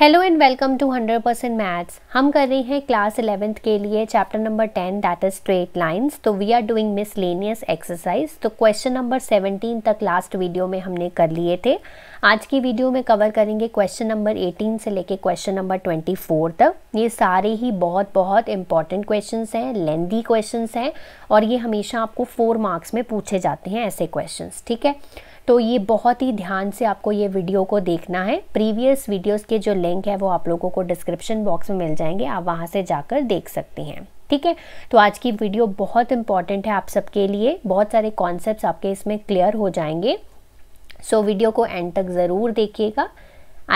Hello and welcome to 100% percent maths हम कर रहे हैं क्लास इलेवेंथ के लिए chapter number 10 that is straight lines तो we are doing miscellaneous exercise तो क्वेश्चन नंबर 17 तक लास्ट वीडियो में हमने कर लिए थे आज की वीडियो में कवर करेंगे क्वेश्चन नंबर 18 से लेके क्वेश्चन नंबर 24 तक ये सारे ही बहुत बहुत इंपॉर्टेंट क्वेश्चन हैं लेंदी क्वेश्चन हैं और ये हमेशा आपको फोर मार्क्स में पूछे जाते हैं ऐसे क्वेश्चन ठीक है तो ये बहुत ही ध्यान से आपको ये वीडियो को देखना है प्रीवियस वीडियोस के जो लिंक है वो आप लोगों को डिस्क्रिप्शन बॉक्स में मिल जाएंगे आप वहाँ से जाकर देख सकते हैं ठीक है तो आज की वीडियो बहुत इंपॉर्टेंट है आप सबके लिए बहुत सारे कॉन्सेप्ट आपके इसमें क्लियर हो जाएंगे सो so, वीडियो को एंड तक ज़रूर देखिएगा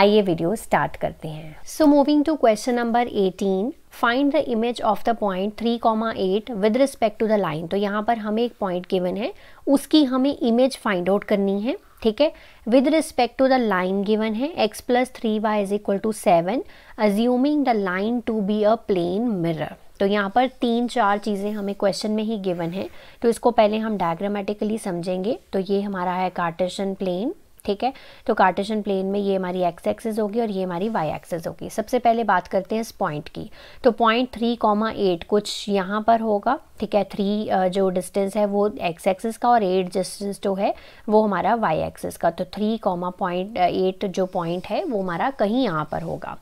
आइए वीडियो स्टार्ट करते हैं so moving to question number eighteen find the image of the point three comma eight with respect to the line तो यहाँ पर हमें एक पॉइंट गिवन है उसकी हमें इमेज फाइंड आउट करनी है ठीक है with respect to the line given है x plus three Y is equal to seven assuming the line to be a plane mirror तो यहाँ पर तीन चार चीज़ें हमें क्वेश्चन में ही गिवन है तो इसको पहले हम डायग्रामेटिकली समझेंगे तो ये हमारा है कार्टेशन प्लेन ठीक है तो कार्टेशन प्लेन में ये हमारी एक्स एक्सेस होगी और ये हमारी वाई एक्सेस होगी सबसे पहले बात करते हैं इस पॉइंट की तो पॉइंट थ्री कॉमा एट कुछ यहाँ पर होगा ठीक है थ्री जो डिस्टेंस है वो एक्स एक्सेस का और एट डिस्टेंस जो है वो हमारा वाई एक्सेस का तो थ्री कॉमा पॉइंट एट जो पॉइंट है वो हमारा कहीं यहाँ पर होगा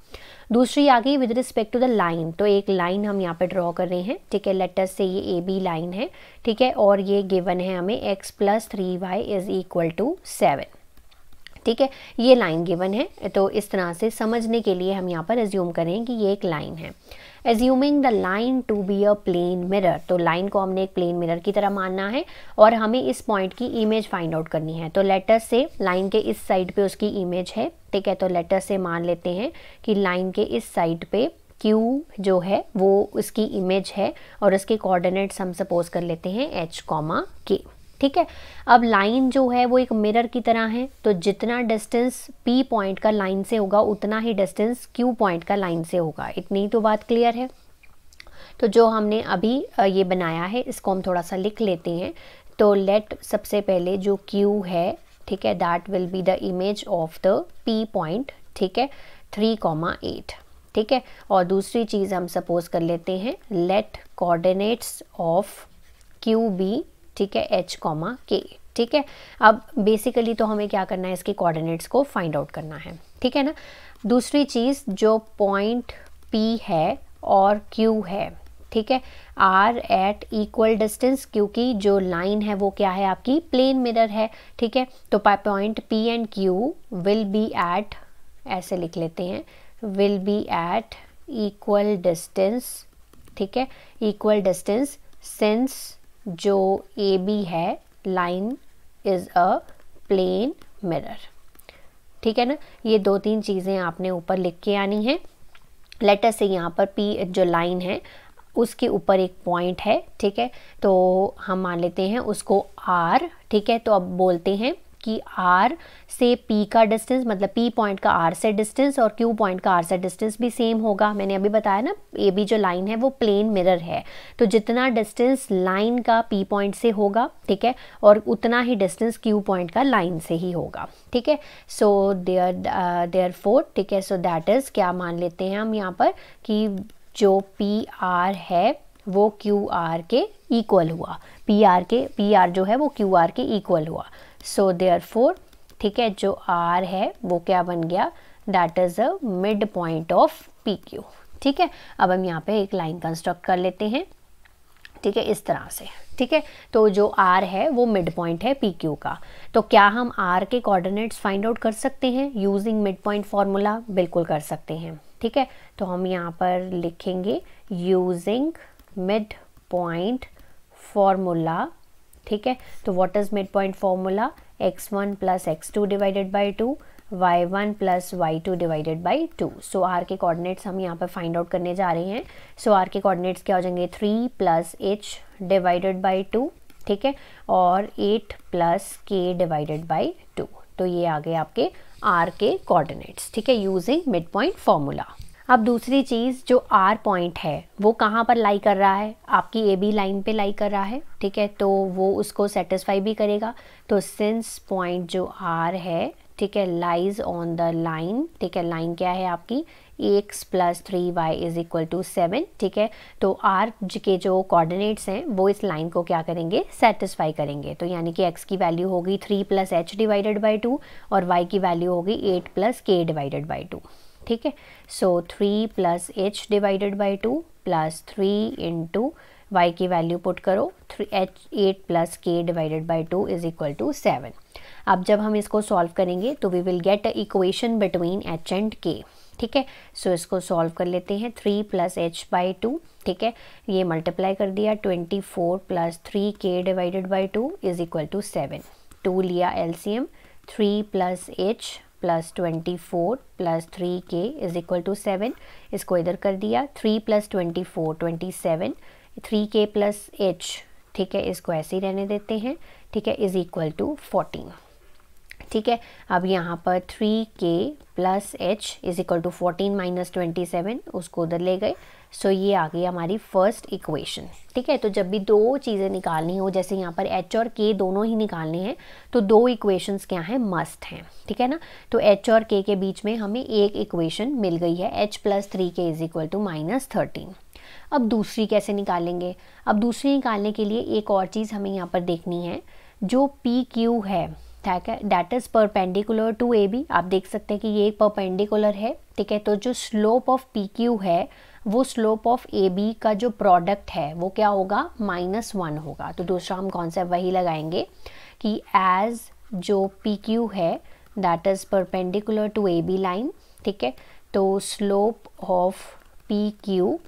दूसरी आ गई with respect to the line तो एक लाइन हम यहाँ पे ड्रॉ कर रहे हैं ठीक है लेटर से ये ए बी लाइन है ठीक है और ये गिवन है हमें x plus three y is equal to seven ठीक है ये लाइन गिवन है तो इस तरह से समझने के लिए हम यहाँ पर एज्यूम करें कि ये एक लाइन है assuming the line to be a plane mirror तो लाइन को हमने एक प्लेन मिरर की तरह मानना है और हमें इस पॉइंट की इमेज फाइंड आउट करनी है तो लेटर से लाइन के इस साइड पे उसकी इमेज है ठीक है तो लेटर से मान लेते हैं कि लाइन के इस साइड पे क्यू जो है वो उसकी इमेज है और उसके कोऑर्डिनेट्स हम सपोज कर लेते हैं एच कॉमा के ठीक है अब लाइन जो है वो एक मिरर की तरह है तो जितना डिस्टेंस P पॉइंट का लाइन से होगा उतना ही डिस्टेंस Q पॉइंट का लाइन से होगा इतनी तो बात क्लियर है तो जो हमने अभी ये बनाया है इसको हम थोड़ा सा लिख लेते हैं तो लेट सबसे पहले जो Q है ठीक है that will be the image of the P point ठीक है थ्री कॉमा एट ठीक है और दूसरी चीज़ हम सपोज कर लेते हैं let coordinates of Q be ठीक है एच कॉमा के ठीक है अब बेसिकली तो हमें क्या करना है इसके कोऑर्डिनेट्स को फाइंड आउट करना है ठीक है ना दूसरी चीज़ जो पॉइंट पी है और क्यू है ठीक है आर एट इक्वल डिस्टेंस क्योंकि जो लाइन है वो क्या है आपकी प्लेन मिरर है ठीक है तो point P and Q will be at ऐसे लिख लेते हैं will be at equal distance ठीक है इक्वल डिस्टेंस सिंस जो ए बी है line is a plane mirror ठीक है ना ये दो तीन चीज़ें आपने ऊपर लिख के आनी है लेटर से यहाँ पर पी जो लाइन है उसके ऊपर एक पॉइंट है ठीक है तो हम मान लेते हैं उसको आर ठीक है तो अब बोलते हैं कि आर से पी का डिस्टेंस मतलब पी पॉइंट का आर से डिस्टेंस और क्यू पॉइंट का आर से डिस्टेंस भी सेम होगा मैंने अभी बताया ना ए बी जो लाइन है वो प्लेन मिरर है तो जितना डिस्टेंस लाइन का पी पॉइंट से होगा ठीक है और उतना ही डिस्टेंस क्यू पॉइंट का लाइन से ही होगा ठीक है सो देयर देयर फोर ठीक है सो दैट इज़ क्या मान लेते हैं हम यहाँ पर कि जो पी आर है वो क्यू आर के इक्वल हुआ पी आर के पी आर जो है वो क्यू आर के इक्वल हुआ सो देयर फोर ठीक है जो आर है वो क्या बन गया that is a mid point of P Q ठीक है अब हम यहाँ पे एक लाइन कंस्ट्रक्ट कर लेते हैं ठीक है इस तरह से ठीक है तो जो आर है वो मिड पॉइंट है पी क्यू का तो क्या हम आर के कोऑर्डिनेट्स फाइंड आउट कर सकते हैं यूजिंग मिड पॉइंट फार्मूला बिल्कुल कर सकते हैं ठीक है तो हम यहाँ पर लिखेंगे यूजिंग मिड पॉइंट फॉर्मूला ठीक है तो what is mid point formula x one plus x two divided by two y one plus y two divided by two so R के कोऑर्डिनेट्स हम यहाँ पर फाइंड आउट करने जा रहे हैं सो आर के कोऑर्डिनेट्स क्या हो जाएंगे three plus h divided by two ठीक है और eight plus k divided by two तो ये आ गए आपके आर के कोऑर्डिनेट्स ठीक है यूजिंग मिड पॉइंट फॉर्मूला अब दूसरी चीज़ जो आर पॉइंट है वो कहाँ पर लाई कर रहा है आपकी ए बी लाइन पे लाई कर रहा है ठीक है तो वो उसको सेटिस्फाई भी करेगा तो सिंस पॉइंट जो आर है ठीक है लाइज ऑन द लाइन ठीक है लाइन क्या है आपकी x plus three Y is equal to seven ठीक है तो आर के जो कोऑर्डिनेट्स हैं वो इस लाइन को क्या करेंगे सेटिस्फाई करेंगे तो यानी कि एक्स की वैल्यू होगी three plus h divided by two और वाई की वैल्यू होगी eight plus k divided by two ठीक है so three plus h divided by two plus three into y की वैल्यू पुट करो three h eight plus k divided by two is equal to seven अब जब हम इसको solve करेंगे तो we will get a equation between h and k ठीक है सो इसको सॉल्व कर लेते हैं three plus h by two ठीक है ये मल्टीप्लाई कर दिया twenty four plus three k divided by two is equal to seven two लिया L C M three plus h plus twenty four plus three के इज इक्वल टू सेवन इसको इधर कर दिया three plus twenty four twenty seven three के plus H ठीक है इसको ऐसे ही रहने देते हैं ठीक है इज इक्वल टू फोर्टीन ठीक है अब यहाँ पर थ्री के plus H is equal to fourteen minus twenty seven उसको उधर ले गए सो ये आ गई हमारी फर्स्ट इक्वेशन ठीक है तो जब भी दो चीज़ें निकालनी हो जैसे यहाँ पर एच और के दोनों ही निकालने हैं तो दो इक्वेशंस क्या हैं मस्ट हैं ठीक है ना तो एच और के के बीच में हमें एक इक्वेशन मिल गई है एच प्लस थ्री के is equal to minus thirteen अब दूसरी कैसे निकालेंगे अब दूसरी निकालने के लिए एक और चीज़ हमें यहाँ पर देखनी है जो पी क्यू है ठीक है that is perpendicular to A B आप देख सकते हैं कि ये एक परपेंडिकुलर है ठीक है तो जो स्लोप ऑफ पी क्यू है वो स्लोप ऑफ ए बी का जो प्रोडक्ट है वो क्या होगा माइनस वन होगा तो दूसरा हम कॉन्सेप्ट वही लगाएंगे कि एज जो पी क्यू है that is perpendicular to A B line ठीक है तो स्लोप ऑफ पी क्यू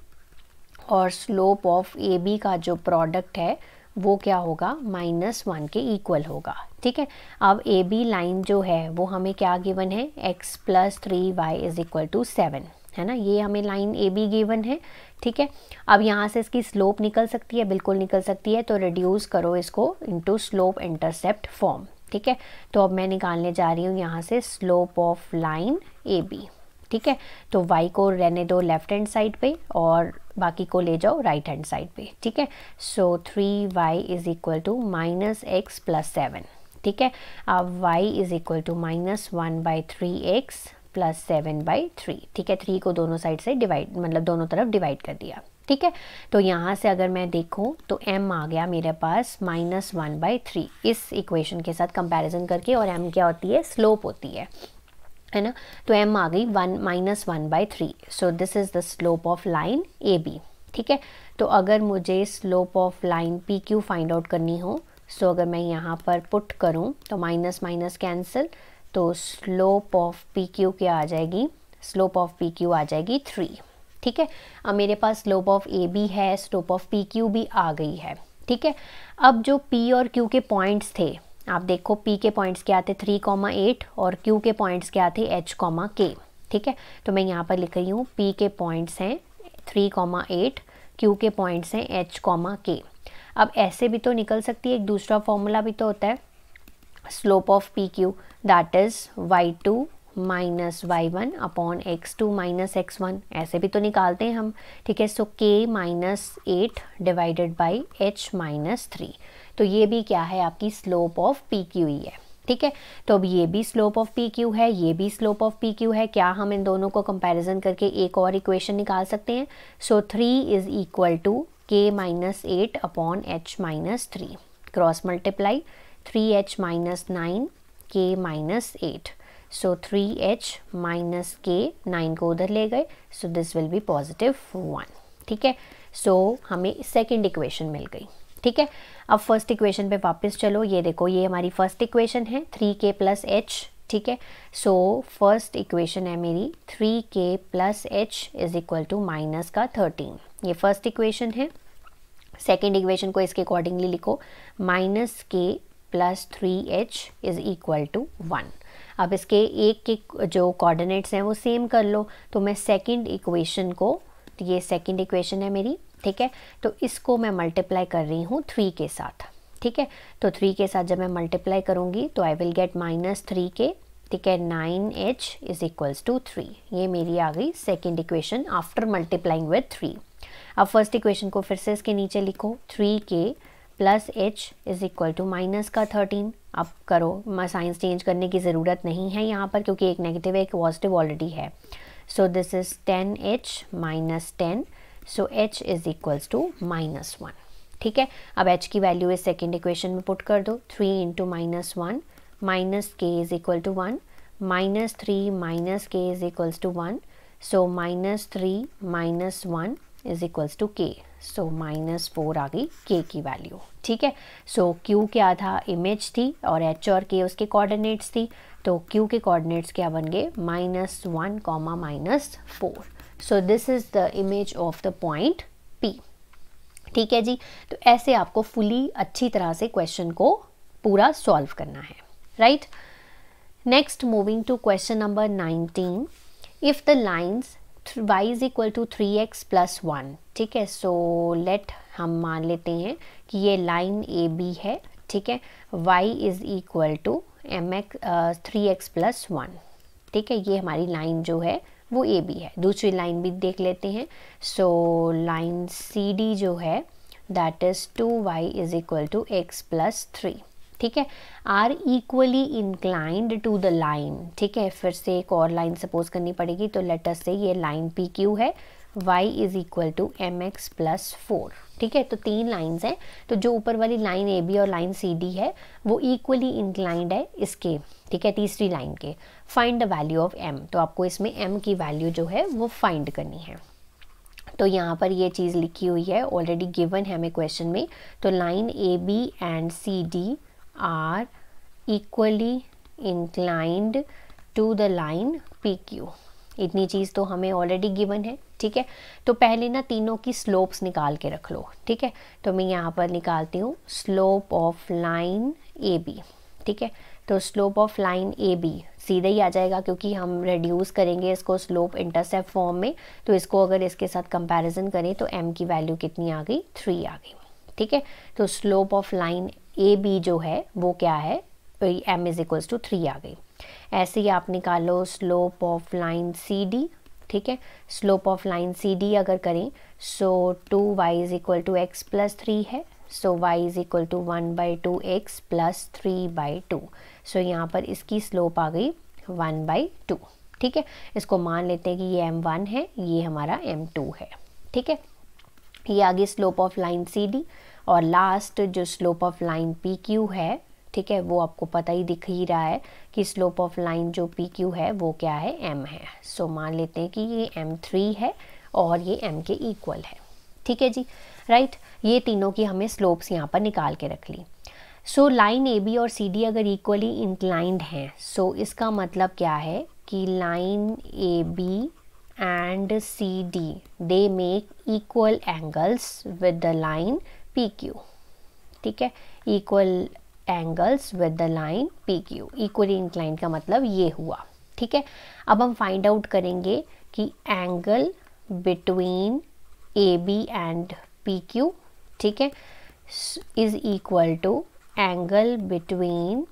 और स्लोप ऑफ ए बी का जो प्रोडक्ट है वो क्या होगा माइनस वन के इक्वल होगा ठीक है अब ए बी लाइन जो है वो हमें क्या गिवन है x plus three Y is equal to seven है ना ये हमें लाइन ए बी गिवन है ठीक है अब यहाँ से इसकी स्लोप निकल सकती है बिल्कुल निकल सकती है तो रिड्यूस करो इसको इनटू स्लोप इंटरसेप्ट फॉर्म ठीक है तो अब मैं निकालने जा रही हूँ यहाँ से slope of line A B ठीक है तो वाई को रहने दो लेफ्ट हैंड साइड पे और बाकी को ले जाओ राइट हैंड साइड पे ठीक है so three Y is equal to minus X plus seven ठीक है अब y is equal to minus one by three x plus seven by three ठीक है थ्री को दोनों साइड से डिवाइड मतलब दोनों तरफ डिवाइड कर दिया ठीक है तो यहाँ से अगर मैं देखूँ तो m आ गया मेरे पास माइनस वन बाई थ्री इस इक्वेशन के साथ कंपैरिजन करके और m क्या होती है स्लोप होती है है ना तो m आ गई one minus one by three so this is the slope of line A B ठीक है तो अगर मुझे slope of line P Q find out करनी हो सो so अगर मैं यहाँ पर पुट करूँ तो माइनस माइनस कैंसिल तो स्लोप ऑफ पी क्यू क्या आ जाएगी स्लोप ऑफ पी क्यू आ जाएगी थ्री ठीक है अब मेरे पास स्लोप ऑफ ए बी है स्लोप ऑफ पी क्यू भी आ गई है ठीक है अब जो पी और क्यू के पॉइंट्स थे आप देखो पी के पॉइंट्स क्या थे थ्री कॉमा एट और क्यू के पॉइंट्स क्या थे एच कॉमा के ठीक है तो मैं यहाँ पर लिख रही हूँ पी के पॉइंट्स हैं थ्री कॉमा एट क्यू के पॉइंट्स हैं एच कॉमा के अब ऐसे भी तो निकल सकती है एक दूसरा फॉर्मूला भी तो होता है slope of P Q that is Y two minus Y one upon x two minus x one ऐसे भी तो निकालते हैं हम ठीक है so K minus eight divided by H minus three तो ये भी क्या है आपकी स्लोप ऑफ पी क्यू ही है ठीक है तो अब ये भी स्लोप ऑफ पी क्यू है ये भी स्लोप ऑफ पी क्यू है क्या हम इन दोनों को कंपेरिजन करके एक और इक्वेशन निकाल सकते हैं so three is equal to K minus eight upon H minus three cross multiply three H minus nine K minus eight so three H minus K nine को उधर ले गए so this will be positive one ठीक है सो हमें second equation मिल गई ठीक है अब फर्स्ट इक्वेशन पे वापस चलो ये देखो ये हमारी फर्स्ट इक्वेशन है थ्री के प्लस एच ठीक है सो फर्स्ट इक्वेशन है मेरी थ्री के plus H is equal to minus का थर्टीन ये फर्स्ट इक्वेशन है सेकेंड इक्वेशन को इसके अकॉर्डिंगली लिखो minus K plus three H is equal to one अब इसके एक के जो कोऑर्डिनेट्स हैं वो सेम कर लो तो मैं सेकेंड इक्वेशन को ये सेकेंड इक्वेशन है मेरी ठीक है तो इसको मैं मल्टीप्लाई कर रही हूँ थ्री के साथ ठीक है तो थ्री के साथ जब मैं मल्टीप्लाई करूँगी तो I will get minus three K ठीक है nine H is equals to three ये मेरी आ गई second equation after multiplying with three अब फर्स्ट इक्वेशन को फिर से इसके नीचे लिखो थ्री के plus H is equal to minus का थर्टीन अब करो साइंस चेंज करने की ज़रूरत नहीं है यहाँ पर क्योंकि एक नेगेटिव है एक पॉजिटिव ऑलरेडी है so this is ten H minus ten so H is equals to minus one ठीक है अब h की वैल्यू इस सेकेंड इक्वेशन में पुट कर दो three into minus one minus K is equal to one minus three minus K is equals to one so minus three minus one is equals to K so minus four आ गई के की value ठीक है so so, Q क्या था image थी और H और के उसके कोऑर्डिनेट्स थी तो क्यू के कोऑर्डिनेट्स क्या बन गए minus one comma minus four so this is the image of the point P ठीक है जी तो ऐसे आपको फुली अच्छी तरह से क्वेश्चन को पूरा सॉल्व करना है right next moving to question number 19 if the lines y is equal to three x plus one ठीक है सो so, लेट हम मान लेते हैं कि ये लाइन ए बी है ठीक है y is equal to M X three x plus one ठीक है ये हमारी लाइन जो है वो ए बी है दूसरी लाइन भी देख लेते हैं सो लाइन सी डी जो है that is two Y is equal to x plus three ठीक है are equally inclined to the line ठीक है फिर से एक और लाइन सपोज करनी पड़ेगी तो लेटर से ये लाइन पी क्यू है Y is equal to M X plus four ठीक है तो तीन लाइंस हैं तो जो ऊपर वाली लाइन ए बी और लाइन सी डी है वो इक्वली इंक्लाइंड है इसके ठीक है तीसरी लाइन के find the value of M तो आपको इसमें एम की वैल्यू जो है वो फाइंड करनी है तो यहाँ पर ये चीज़ लिखी हुई है ऑलरेडी गिवन है हमें क्वेश्चन में तो line A B and C D are equally inclined to the line P Q इतनी चीज़ तो हमें ऑलरेडी गिवन है ठीक है तो पहले ना तीनों की स्लोप्स निकाल के रख लो ठीक है तो मैं यहाँ पर निकालती हूँ slope of line A B ठीक है तो slope of line A B सीधे ही आ जाएगा क्योंकि हम रिड्यूस करेंगे इसको स्लोप इंटरसेप्ट फॉर्म में तो इसको अगर इसके साथ कंपैरिजन करें तो एम की वैल्यू कितनी आ गई थ्री आ गई ठीक है तो slope of line A B जो है वो क्या है M is equals to three आ गई ऐसे ही आप निकालो slope of line C D ठीक है slope of line C D अगर करें so two Y is equal to x plus three है so Y is equal to one by two x plus three by two so यहाँ पर इसकी slope आ गई वन बाई टू ठीक है इसको मान लेते हैं कि ये एम वन है ये हमारा एम टू है ठीक है ये आगे slope of line C D और लास्ट जो slope of line P Q है ठीक है वो आपको पता ही दिख ही रहा है कि स्लोप ऑफ लाइन जो पी क्यू है वो क्या है एम है सो so, मान लेते हैं कि ये एम थ्री है और ये एम के इक्वल है ठीक है जी राइट ये तीनों की हमें स्लोप्स यहाँ पर निकाल के रख ली सो लाइन ए बी और सी डी अगर इक्वली इंक्लाइंड हैं सो so इसका मतलब क्या है कि line A B and C D they make equal angles with the line P Q ठीक है equal angles with the line P Q equally incline का मतलब ये हुआ ठीक है अब हम फाइंड आउट करेंगे कि angle between A B and P Q ठीक है is equal to angle between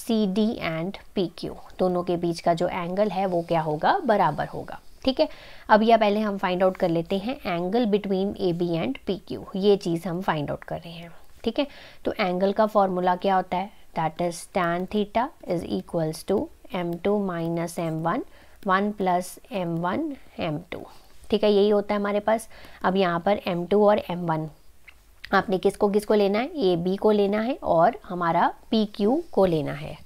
C D and P Q दोनों के बीच का जो एंगल है वो क्या होगा बराबर होगा ठीक है अब यह पहले हम फाइंड आउट कर लेते हैं angle between A B and P Q ये चीज़ हम फाइंड आउट कर रहे हैं ठीक है तो एंगल का फॉर्मूला क्या होता है that is tan theta is equals to M two minus M one one plus M one M two ठीक है यही होता है हमारे पास अब यहाँ पर एम टू और एम वन आपने किसको किसको लेना है ए बी को लेना है और हमारा पी क्यू को लेना है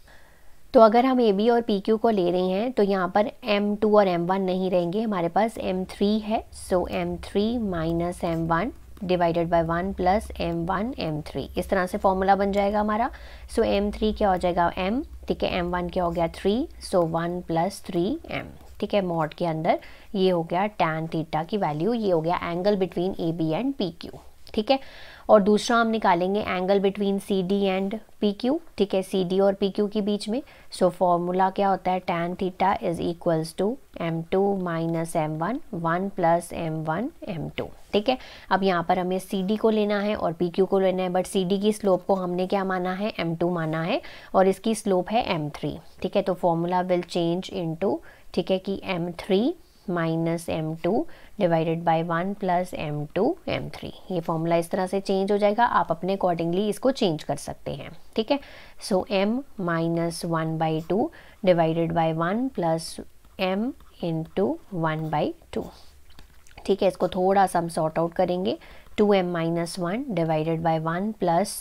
तो अगर हम ए बी और पी क्यू को ले रहे हैं तो यहाँ पर एम टू और एम वन नहीं रहेंगे हमारे पास एम थ्री है so M three minus M one divided by one plus M one M three इस तरह से फॉर्मूला बन जाएगा हमारा सो एम थ्री क्या हो जाएगा एम ठीक है एम वन क्या हो गया three so one plus three M ठीक है मॉड के अंदर ये हो गया टैन थीटा की वैल्यू ये हो गया angle between A B and P Q ठीक है और दूसरा हम निकालेंगे angle between C D and P Q ठीक है सी डी और पी क्यू के बीच में सो so, फॉर्मूला क्या होता है tan theta is equals to M two minus M one one plus M one M two ठीक है अब यहाँ पर हमें सी डी को लेना है और पी क्यू को लेना है बट सी डी की स्लोप को हमने क्या माना है एम टू माना है और इसकी स्लोप है एम थ्री ठीक है तो formula will change into ठीक है कि M three minus M two divided by one plus M two M three ये फॉर्मूला इस तरह से चेंज हो जाएगा आप अपने अकॉर्डिंगली इसको चेंज कर सकते हैं ठीक है so M minus one by two divided by one plus M into one by two ठीक है इसको थोड़ा सा हम सॉर्ट आउट करेंगे two M minus one divided by one plus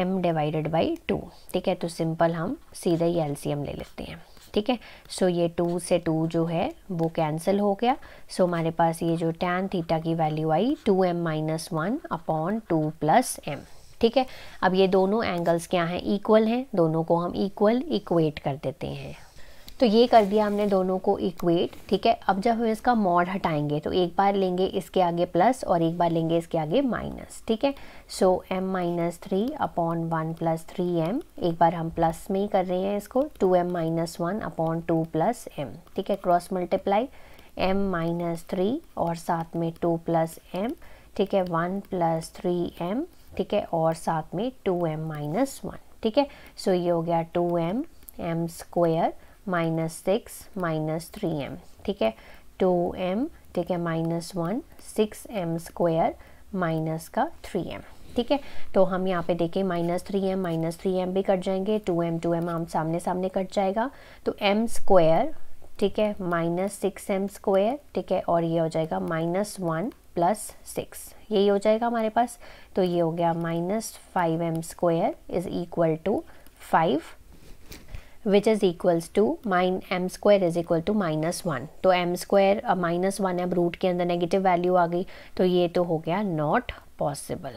M divided by two ठीक है तो सिंपल हम सीधे ही एलसीएम ले लेते हैं ठीक है सो ये टू से टू जो है वो कैंसिल हो गया सो हमारे पास ये जो टैन थीटा की वैल्यू आई two M minus one upon two plus M ठीक है अब ये दोनों एंगल्स क्या हैं इक्वल हैं दोनों को हम इक्वल इक्वेट कर देते हैं तो ये कर दिया हमने दोनों को इक्वेट ठीक है अब जब हम इसका मॉड हटाएंगे तो एक बार लेंगे इसके आगे प्लस और एक बार लेंगे इसके आगे माइनस ठीक है so M minus three upon one plus three M एक बार हम प्लस में ही कर रहे हैं इसको two M minus one upon two plus M ठीक है cross multiply M minus three और साथ में टू प्लस एम ठीक है वन प्लस थ्री एम ठीक है और साथ में टू एम माइनस वन ठीक है सो ये हो गया two M M square minus six minus three M ठीक है टू एम ठीक है minus one six M square minus का थ्री एम ठीक है तो हम यहाँ पे देखें minus three M minus three M भी कट जाएंगे टू एम टू एम हम सामने सामने कट जाएगा तो एम स्क्वायर ठीक है माइनस सिक्स एम स्क्वायर ठीक है और ये हो जाएगा माइनस वन प्लस सिक्स यही हो जाएगा हमारे पास तो ये हो गया minus five M square is equal to five which is equals to mine M square is equal to minus one तो एम स्क्वायर माइनस वन अब रूट के अंदर नेगेटिव वैल्यू आ गई तो ये तो हो गया नॉट पॉसिबल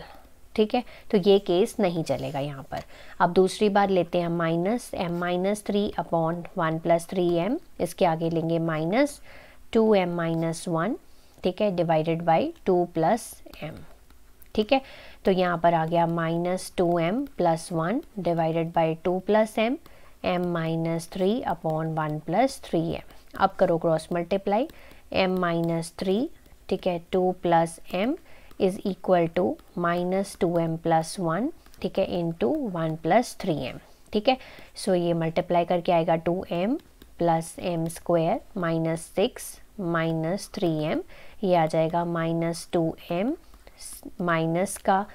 ठीक है तो ये केस नहीं चलेगा यहाँ पर अब दूसरी बार लेते हैं minus M minus three upon one plus three M इसके आगे लेंगे minus two M minus one ठीक है divided by two plus M ठीक है तो यहाँ पर आ गया minus two M plus one divided by two plus M M minus three upon one plus three M अब करो cross multiply M minus three ठीक है two plus M is equal to minus two M plus one ठीक है into one plus three M ठीक है so ये multiply करके आएगा two M plus M square minus six minus three M ये आ जाएगा माइनस टू एम माइनस का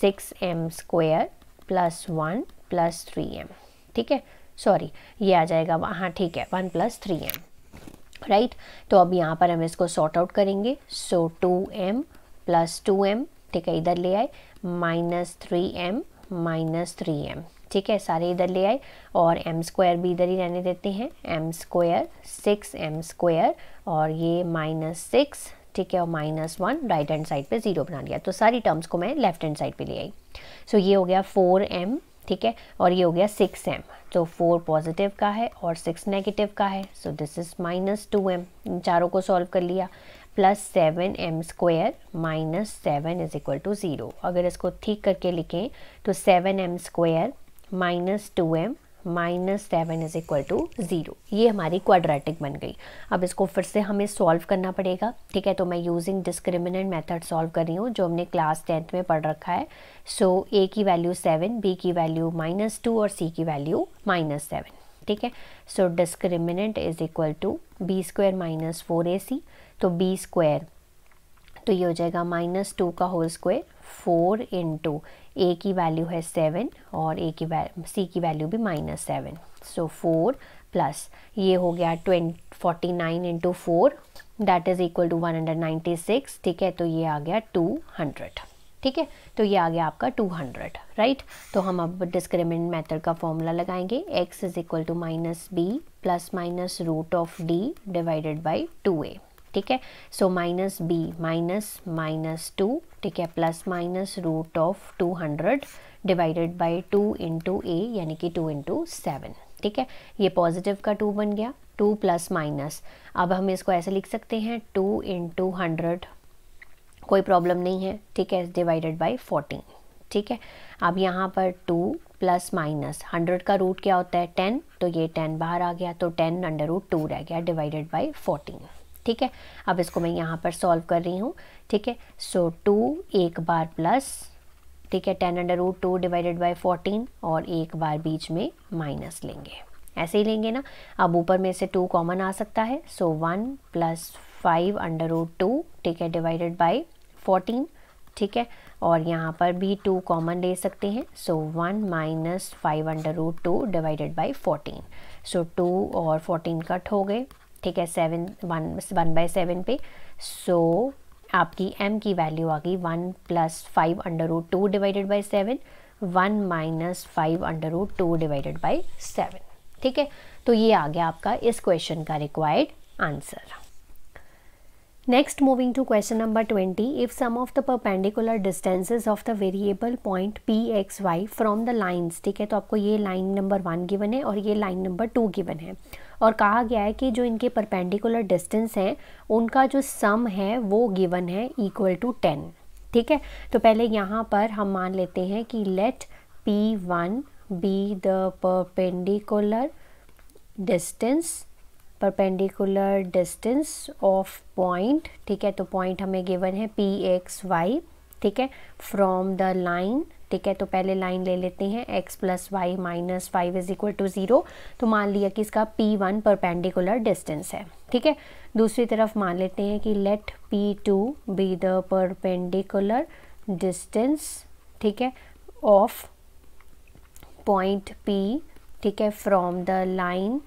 six M square plus one plus three M ठीक है सॉरी ये आ जाएगा हाँ ठीक है one plus three M right तो अब यहाँ पर हम इसको सॉर्ट आउट करेंगे so two M plus two M ठीक है इधर ले आए minus three M minus three M ठीक है सारे इधर ले आए और एम स्क्वायर भी इधर ही रहने देते हैं M square six M square और ये माइनस सिक्स ठीक है और minus one right hand side पे ज़ीरो बना लिया तो सारी टर्म्स को मैं लेफ्ट हैंड साइड पे ले आई सो so, ये हो गया फोर एम ठीक है और ये हो गया सिक्स एम तो फोर पॉजिटिव का है और सिक्स नेगेटिव का है so this is minus two M इन चारों को सॉल्व कर लिया plus seven M square minus seven is equal to zero अगर इसको ठीक करके लिखें तो seven M square minus two M minus seven is equal to zero ये हमारी क्वाड्रेटिक बन गई अब इसको फिर से हमें सॉल्व करना पड़ेगा ठीक है तो मैं यूजिंग डिस्क्रिमिनेंट मेथड सॉल्व कर रही हूँ जो हमने क्लास टेंथ में पढ़ रखा है सो so, ए की वैल्यू सेवन बी की वैल्यू माइनस टू और सी की वैल्यू माइनस सेवन ठीक है so discriminant is equal to B square minus four A C तो बी स्क्वायर तो ये हो जाएगा माइनस टू का whole square four into A की वैल्यू है सेवन और ए की सी की वैल्यू भी minus seven so four plus ये हो गया twenty forty nine into four that is equal to one hundred ninety six ठीक है तो ये आ गया टू हंड्रेड ठीक है तो ये आ गया आपका टू हंड्रेड राइट तो हम अब डिस्क्रिमिनेंट मेथड का फॉर्मूला लगाएंगे X is equal to minus B plus minus root of D divided by two A ठीक है so minus B minus minus two ठीक है plus minus root of two hundred divided by two into A यानी कि two into seven ठीक है ये positive का टू बन गया टू प्लस माइनस अब हम इसको ऐसे लिख सकते हैं टू इंटू हंड्रेड कोई प्रॉब्लम नहीं है ठीक है डिवाइडेड बाई फोर्टीन ठीक है अब यहाँ पर टू प्लस माइनस हंड्रेड का रूट क्या होता है टेन तो ये टेन बाहर आ गया तो टेन अंडर रूट टू रह गया डिवाइडेड बाई फोर्टीन ठीक है अब इसको मैं यहाँ पर सॉल्व कर रही हूँ ठीक है सो टू एक बार प्लस ठीक है ten under root two divided by fourteen और एक बार बीच में माइनस लेंगे ऐसे ही लेंगे ना अब ऊपर में से टू कॉमन आ सकता है so one plus five under root two ठीक है डिवाइडेड बाई फोर्टीन ठीक है और यहाँ पर भी टू कॉमन ले सकते हैं so one minus five under root two divided by fourteen so two और फोर्टीन कट हो गए ठीक है seven one one by seven पे सो आपकी m की वैल्यू आ गई one plus five under root two divided by seven one minus five under root two divided by seven ठीक है तो ये आ गया आपका इस क्वेश्चन का required answer next moving to question number twenty if sum of the perpendicular distances of the variable point P X Y from the lines ठीक है तो आपको ये लाइन नंबर वन गिवन है और ये लाइन नंबर टू गिवन है और कहा गया है कि जो इनके परपेंडिकुलर डिस्टेंस हैं उनका जो सम है वो गिवन है इक्वल टू टेन ठीक है तो पहले यहाँ पर हम मान लेते हैं कि let P one be the perpendicular distance perpendicular distance of point ठीक है तो पॉइंट हमें गिवन है पी एक्स वाई ठीक है फ्रॉम द लाइन ठीक है तो पहले लाइन ले लेते हैं x plus Y minus five is equal to zero तो मान लिया कि इसका p1 वन परपेंडिकुलर डिस्टेंस है ठीक है दूसरी तरफ मान लेते हैं कि let p2 two be the perpendicular distance ठीक है ऑफ पॉइंट p ठीक है from the line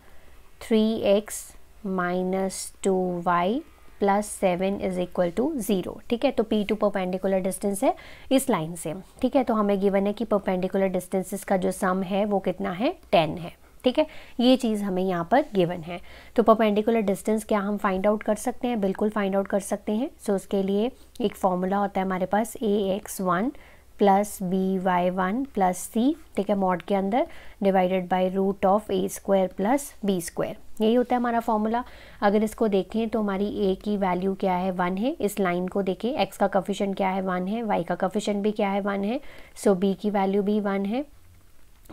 three X minus two Y plus seven is equal to zero ठीक है तो पी टू परपेंडिकुलर डिस्टेंस है इस लाइन से ठीक है तो हमें गिवन है कि परपेंडिकुलर डिस्टेंसेस का जो सम है वो कितना है टेन है ठीक है ये चीज़ हमें यहाँ पर गिवन है तो परपेंडिकुलर डिस्टेंस क्या हम फाइंड आउट कर सकते हैं बिल्कुल फाइंड आउट कर सकते हैं सो so, उसके लिए एक फॉर्मूला होता है हमारे पास A x one plus B Y one plus C ठीक है मॉड के अंदर divided by root of A square plus B square यही होता है हमारा फॉर्मूला अगर इसको देखें तो हमारी ए की वैल्यू क्या है वन है इस लाइन को देखें एक्स का कफिशन क्या है वन है वाई का कफिशन भी क्या है वन है सो बी की वैल्यू भी वन है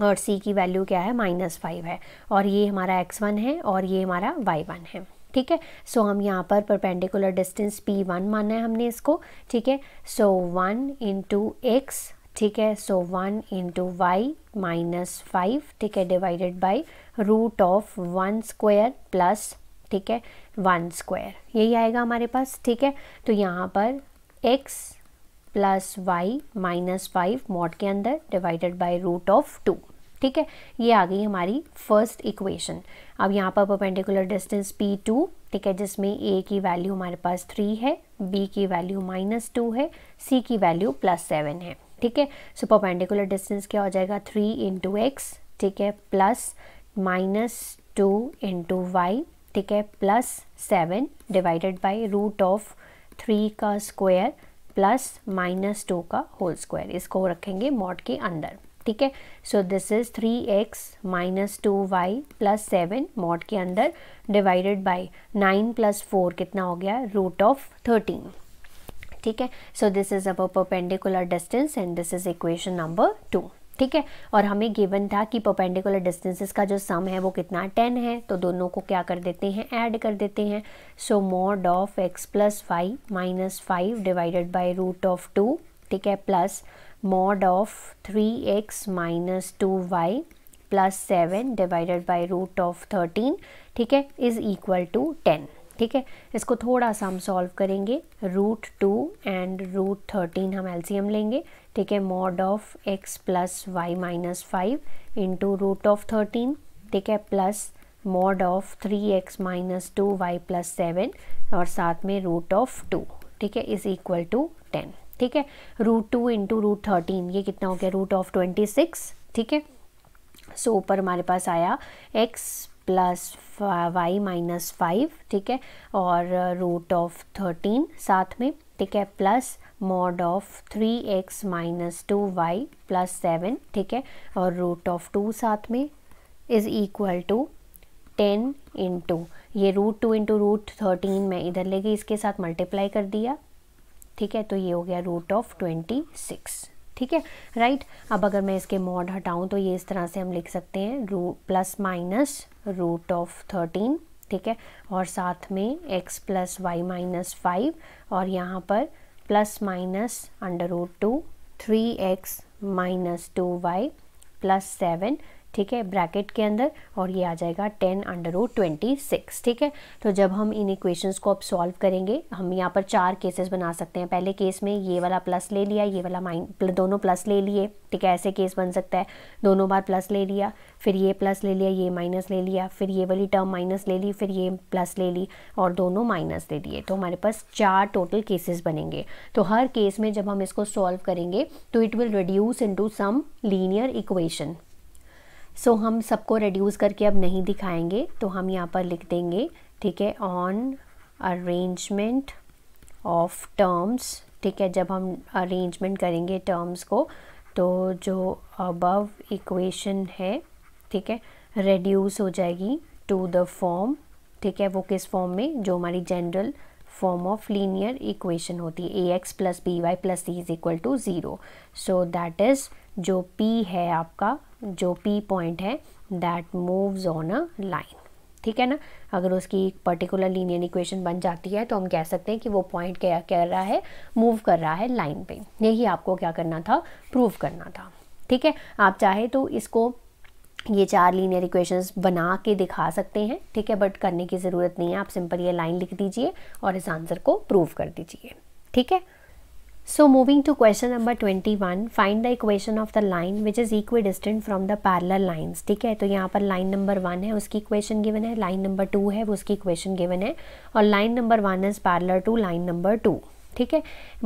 और सी की वैल्यू क्या है माइनस फाइव है और ये हमारा एक्स वन है और ये हमारा वाई वन है ठीक है सो हम यहाँ पर परपेंडिकुलर डिस्टेंस पी वन माना है हमने इसको ठीक है सो वन इंटू एक्स ठीक है so one into Y minus five ठीक है divided by root of one square plus ठीक है वन स्क्वायर यही आएगा हमारे पास ठीक है तो यहाँ पर X plus Y minus five mod के अंदर divided by root of two ठीक है ये आ गई हमारी फर्स्ट इक्वेशन अब यहाँ पर परपेंडिकुलर डिस्टेंस पी टू ठीक है जिसमें ए की वैल्यू हमारे पास थ्री है बी की वैल्यू माइनस टू है सी की वैल्यू प्लस सेवन है ठीक है सो परपेंडिकुलर डिस्टेंस क्या हो जाएगा थ्री इंटू एक्स ठीक है plus minus two into Y ठीक है plus seven divided by root of three का स्क्वायर प्लस माइनस टू का होल स्क्वायर इसको रखेंगे मॉड के अंदर ठीक है so this is three X minus two Y plus seven mod के अंदर divided by nine plus four कितना हो गया रूट ऑफ थर्टीन ठीक है सो दिस इज़ अब perpendicular distance and this is equation number two ठीक है और हमें गिवन था कि परपेंडिकुलर डिस्टेंसेस का जो सम है वो कितना टेन है तो दोनों को क्या कर देते हैं ऐड कर देते हैं so mod of X plus five minus five divided by root of two ठीक है plus mod of three X minus two Y plus seven divided by root of thirteen ठीक है इज़ इक्वल टू टेन ठीक है इसको थोड़ा सा हम सॉल्व करेंगे root two and root thirteen हम एल्सीयम लेंगे ठीक है mod of X plus Y minus five into root of thirteen ठीक है plus mod of three X minus two Y plus seven और साथ में रूट ऑफ टू ठीक है इज़ इक्वल टू टेन ठीक है root two into root thirteen ये कितना हो गया रूट ऑफ ट्वेंटी सिक्स ठीक है सो ऊपर हमारे पास आया X plus Y minus five ठीक है और रूट ऑफ थर्टीन साथ में ठीक है plus mod of three X minus two Y plus seven ठीक है और रूट ऑफ टू साथ में is equal to ten into ये root two into root thirteen मैं इधर ले गई इसके साथ मल्टीप्लाई कर दिया ठीक है तो ये हो गया रूट ऑफ ट्वेंटी सिक्स ठीक है राइट अब अगर मैं इसके मॉड हटाऊं तो ये इस तरह से हम लिख सकते हैं root plus minus root of thirteen ठीक है और साथ में x plus Y minus five और यहाँ पर plus minus under root two three X minus two Y plus seven ठीक है ब्रैकेट के अंदर और ये आ जाएगा ten under root twenty six ठीक है तो जब हम इन इक्वेशंस को अब सॉल्व करेंगे हम यहाँ पर चार केसेस बना सकते हैं पहले केस में ये वाला प्लस ले लिया ये वाला माइन दोनों प्लस ले लिए ठीक है ऐसे केस बन सकता है दोनों बार प्लस ले लिया फिर ये प्लस ले लिया ये माइनस ले लिया फिर ये वाली टर्म माइनस ले ली फिर ये प्लस ले ली और दोनों माइनस ले लिए तो हमारे पास चार टोटल केसेस बनेंगे तो हर केस में जब हम इसको सॉल्व करेंगे तो it will reduce into some linear equation so so, हम सबको रिड्यूस करके अब नहीं दिखाएंगे तो हम यहाँ पर लिख देंगे ठीक है ऑन अरेंजमेंट ऑफ टर्म्स ठीक है जब हम अरेंजमेंट करेंगे टर्म्स को तो जो अबव इक्वेशन है ठीक है रिड्यूस हो जाएगी टू द फॉर्म ठीक है वो किस फॉर्म में जो हमारी general form of linear equation होती है ए X plus B Y plus C is equal to zero so that is जो पी है आपका जो पी पॉइंट है that moves on a line ठीक है ना अगर उसकी एक पर्टिकुलर लीनियर इक्वेशन बन जाती है तो हम कह सकते हैं कि वो पॉइंट क्या कर रहा है मूव कर रहा है लाइन पे यही आपको क्या करना था प्रूव करना था ठीक है आप चाहे तो इसको ये चार लीनियर इक्वेशंस बना के दिखा सकते हैं ठीक है बट करने की ज़रूरत नहीं है आप सिंपल ये लाइन लिख दीजिए और इस आंसर को प्रूव कर दीजिए ठीक है so moving to question number twenty one find the the of the line which is equidistant from the parallel lines ठीक है तो यहाँ पर लाइन नंबर वन है उसकी इक्वेशन गिवन है लाइन नंबर टू है उसकी इक्वेशन गिवन है और line number one is parallel to line number two ठीक है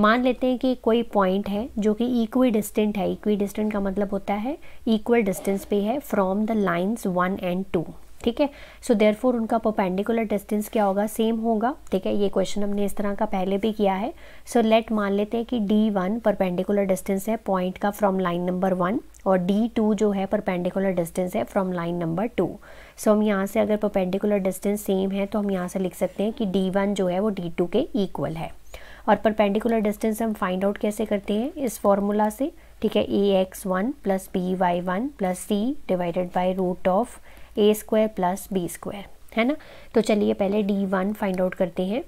मान लेते हैं कि कोई पॉइंट है जो कि इक्वी डिस्टेंट है इक्वी डिस्टेंट का मतलब होता है इक्वल डिस्टेंस पे है from the lines one and two ठीक है सो देयर फोर उनका परपेंडिकुलर डिस्टेंस क्या होगा सेम होगा ठीक है ये क्वेश्चन हमने इस तरह का पहले भी किया है सो so, लेट मान लेते हैं कि डी वन परपेंडिकुलर डिस्टेंस है पॉइंट का फ्रॉम लाइन नंबर वन और डी टू जो है परपेंडिकुलर डिस्टेंस है from line number two so हम यहाँ से अगर परपेंडिकुलर डिस्टेंस सेम है तो हम यहाँ से लिख सकते हैं कि डी वन जो है वो डी टू के इक्वल है और परपेंडिकुलर डिस्टेंस हम फाइंड आउट कैसे करते हैं इस फॉर्मूला से ठीक है ए x one plus B Y one plus C divided by root of A square plus B square है ना तो चलिए पहले डी वन फाइंड आउट करते हैं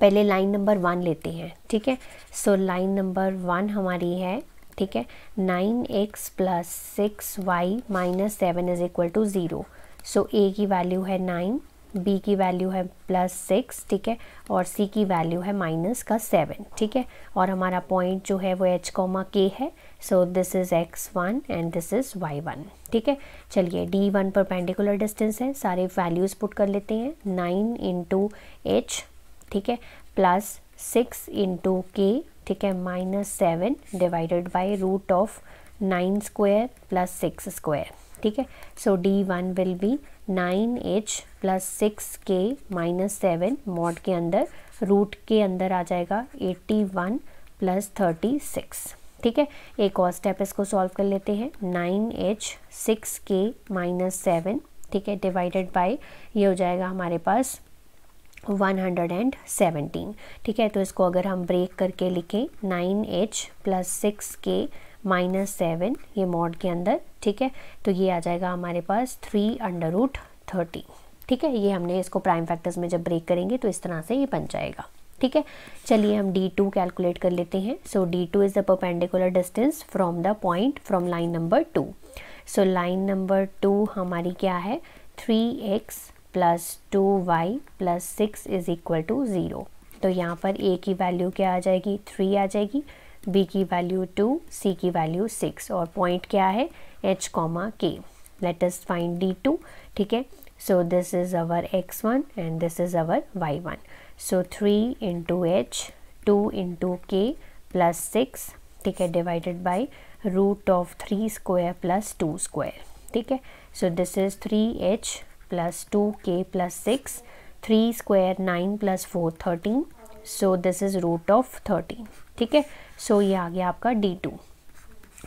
पहले लाइन नंबर वन लेते हैं ठीक है सो लाइन नंबर वन हमारी है ठीक है nine x plus six y minus seven is equal to zero so a की वैल्यू है नाइन बी की वैल्यू है प्लस सिक्स ठीक है और सी की वैल्यू है माइनस का सेवन ठीक है और हमारा पॉइंट जो है वो एच कॉमा के है so this is x one and this is y one ठीक है चलिए डी वन पर पेंडिकुलर डिस्टेंस है सारे वैल्यूज़ पुट कर लेते हैं नाइन इंटू एच ठीक है प्लस सिक्स इंटू के ठीक है minus seven divided by root of nine square plus six square ठीक है so d one will be nine h plus six k minus seven mod के अंदर root के अंदर आ जाएगा eighty one plus thirty six ठीक है एक और स्टेप इसको सॉल्व कर लेते हैं nine h six k minus seven ठीक है डिवाइडेड बाय ये हो जाएगा हमारे पास वन हंड्रेड एंड सेवनटीन ठीक है तो इसको अगर हम ब्रेक करके लिखें nine h plus six k minus seven ये मॉड के अंदर ठीक है तो ये आ जाएगा हमारे पास थ्री अंडर रूट थर्टी ठीक है ये हमने इसको प्राइम फैक्टर्स में जब ब्रेक करेंगे तो इस तरह से ये बन जाएगा ठीक है चलिए हम डी टू कैलकुलेट कर लेते हैं so d two is the perpendicular distance from the point from line number two so line number two हमारी क्या है three x plus two Y plus six is equal to zero तो यहाँ पर ए की वैल्यू क्या आ जाएगी थ्री आ जाएगी बी की वैल्यू टू सी की वैल्यू सिक्स और पॉइंट क्या है h comma k let us find d two ठीक है is our x one x1 this is our y y1 so three into h two into k plus six ठीक है divided by root of three square plus two square ठीक है so this is three h plus two के plus six three square nine plus four thirteen so this is root of thirteen ठीक है so ये आ गया आपका D to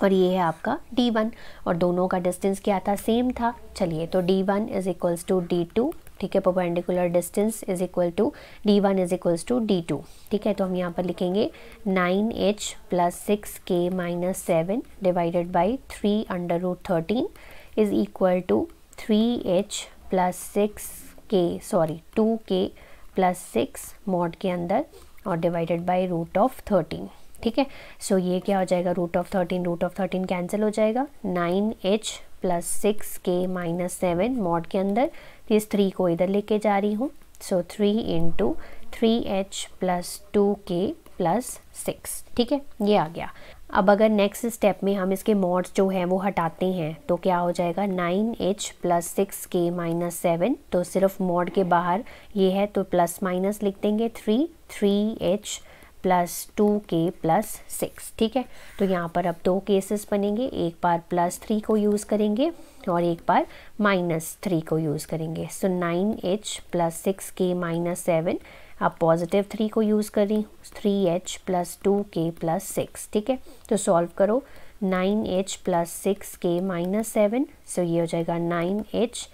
और ये है आपका D1 और दोनों का डिस्टेंस क्या था सेम था चलिए तो D1 one is equals to d two ठीक है perpendicular distance is equal to d one is equal to d two ठीक है तो हम यहाँ पर लिखेंगे nine h plus six k minus seven divided by three under root thirteen is equal to three h plus six k sorry two के plus six mod के अंदर और divided by root of thirteen ठीक है so ये क्या हो जाएगा root of thirteen root of thirteen cancel हो जाएगा nine h plus six k minus seven mod के अंदर इस थ्री को इधर लेके जा रही हूँ so three into three h plus two के प्लस सिक्स ठीक है ये आ गया अब अगर नेक्स्ट स्टेप में हम इसके मॉड्स जो हैं वो हटाते हैं तो क्या हो जाएगा nine h plus six k minus seven तो सिर्फ मॉड के बाहर ये है तो प्लस माइनस लिख देंगे three three h plus two के प्लस सिक्स ठीक है तो यहाँ पर अब दो केसेस बनेंगे एक बार प्लस थ्री को यूज़ करेंगे और एक बार माइनस थ्री को यूज़ करेंगे so nine h plus six k minus seven अब पॉजिटिव थ्री को यूज़ कर रही हूँ थ्री एच प्लस टू के प्लस सिक्स ठीक है तो सॉल्व करो nine h plus six k minus seven so ये हो जाएगा nine h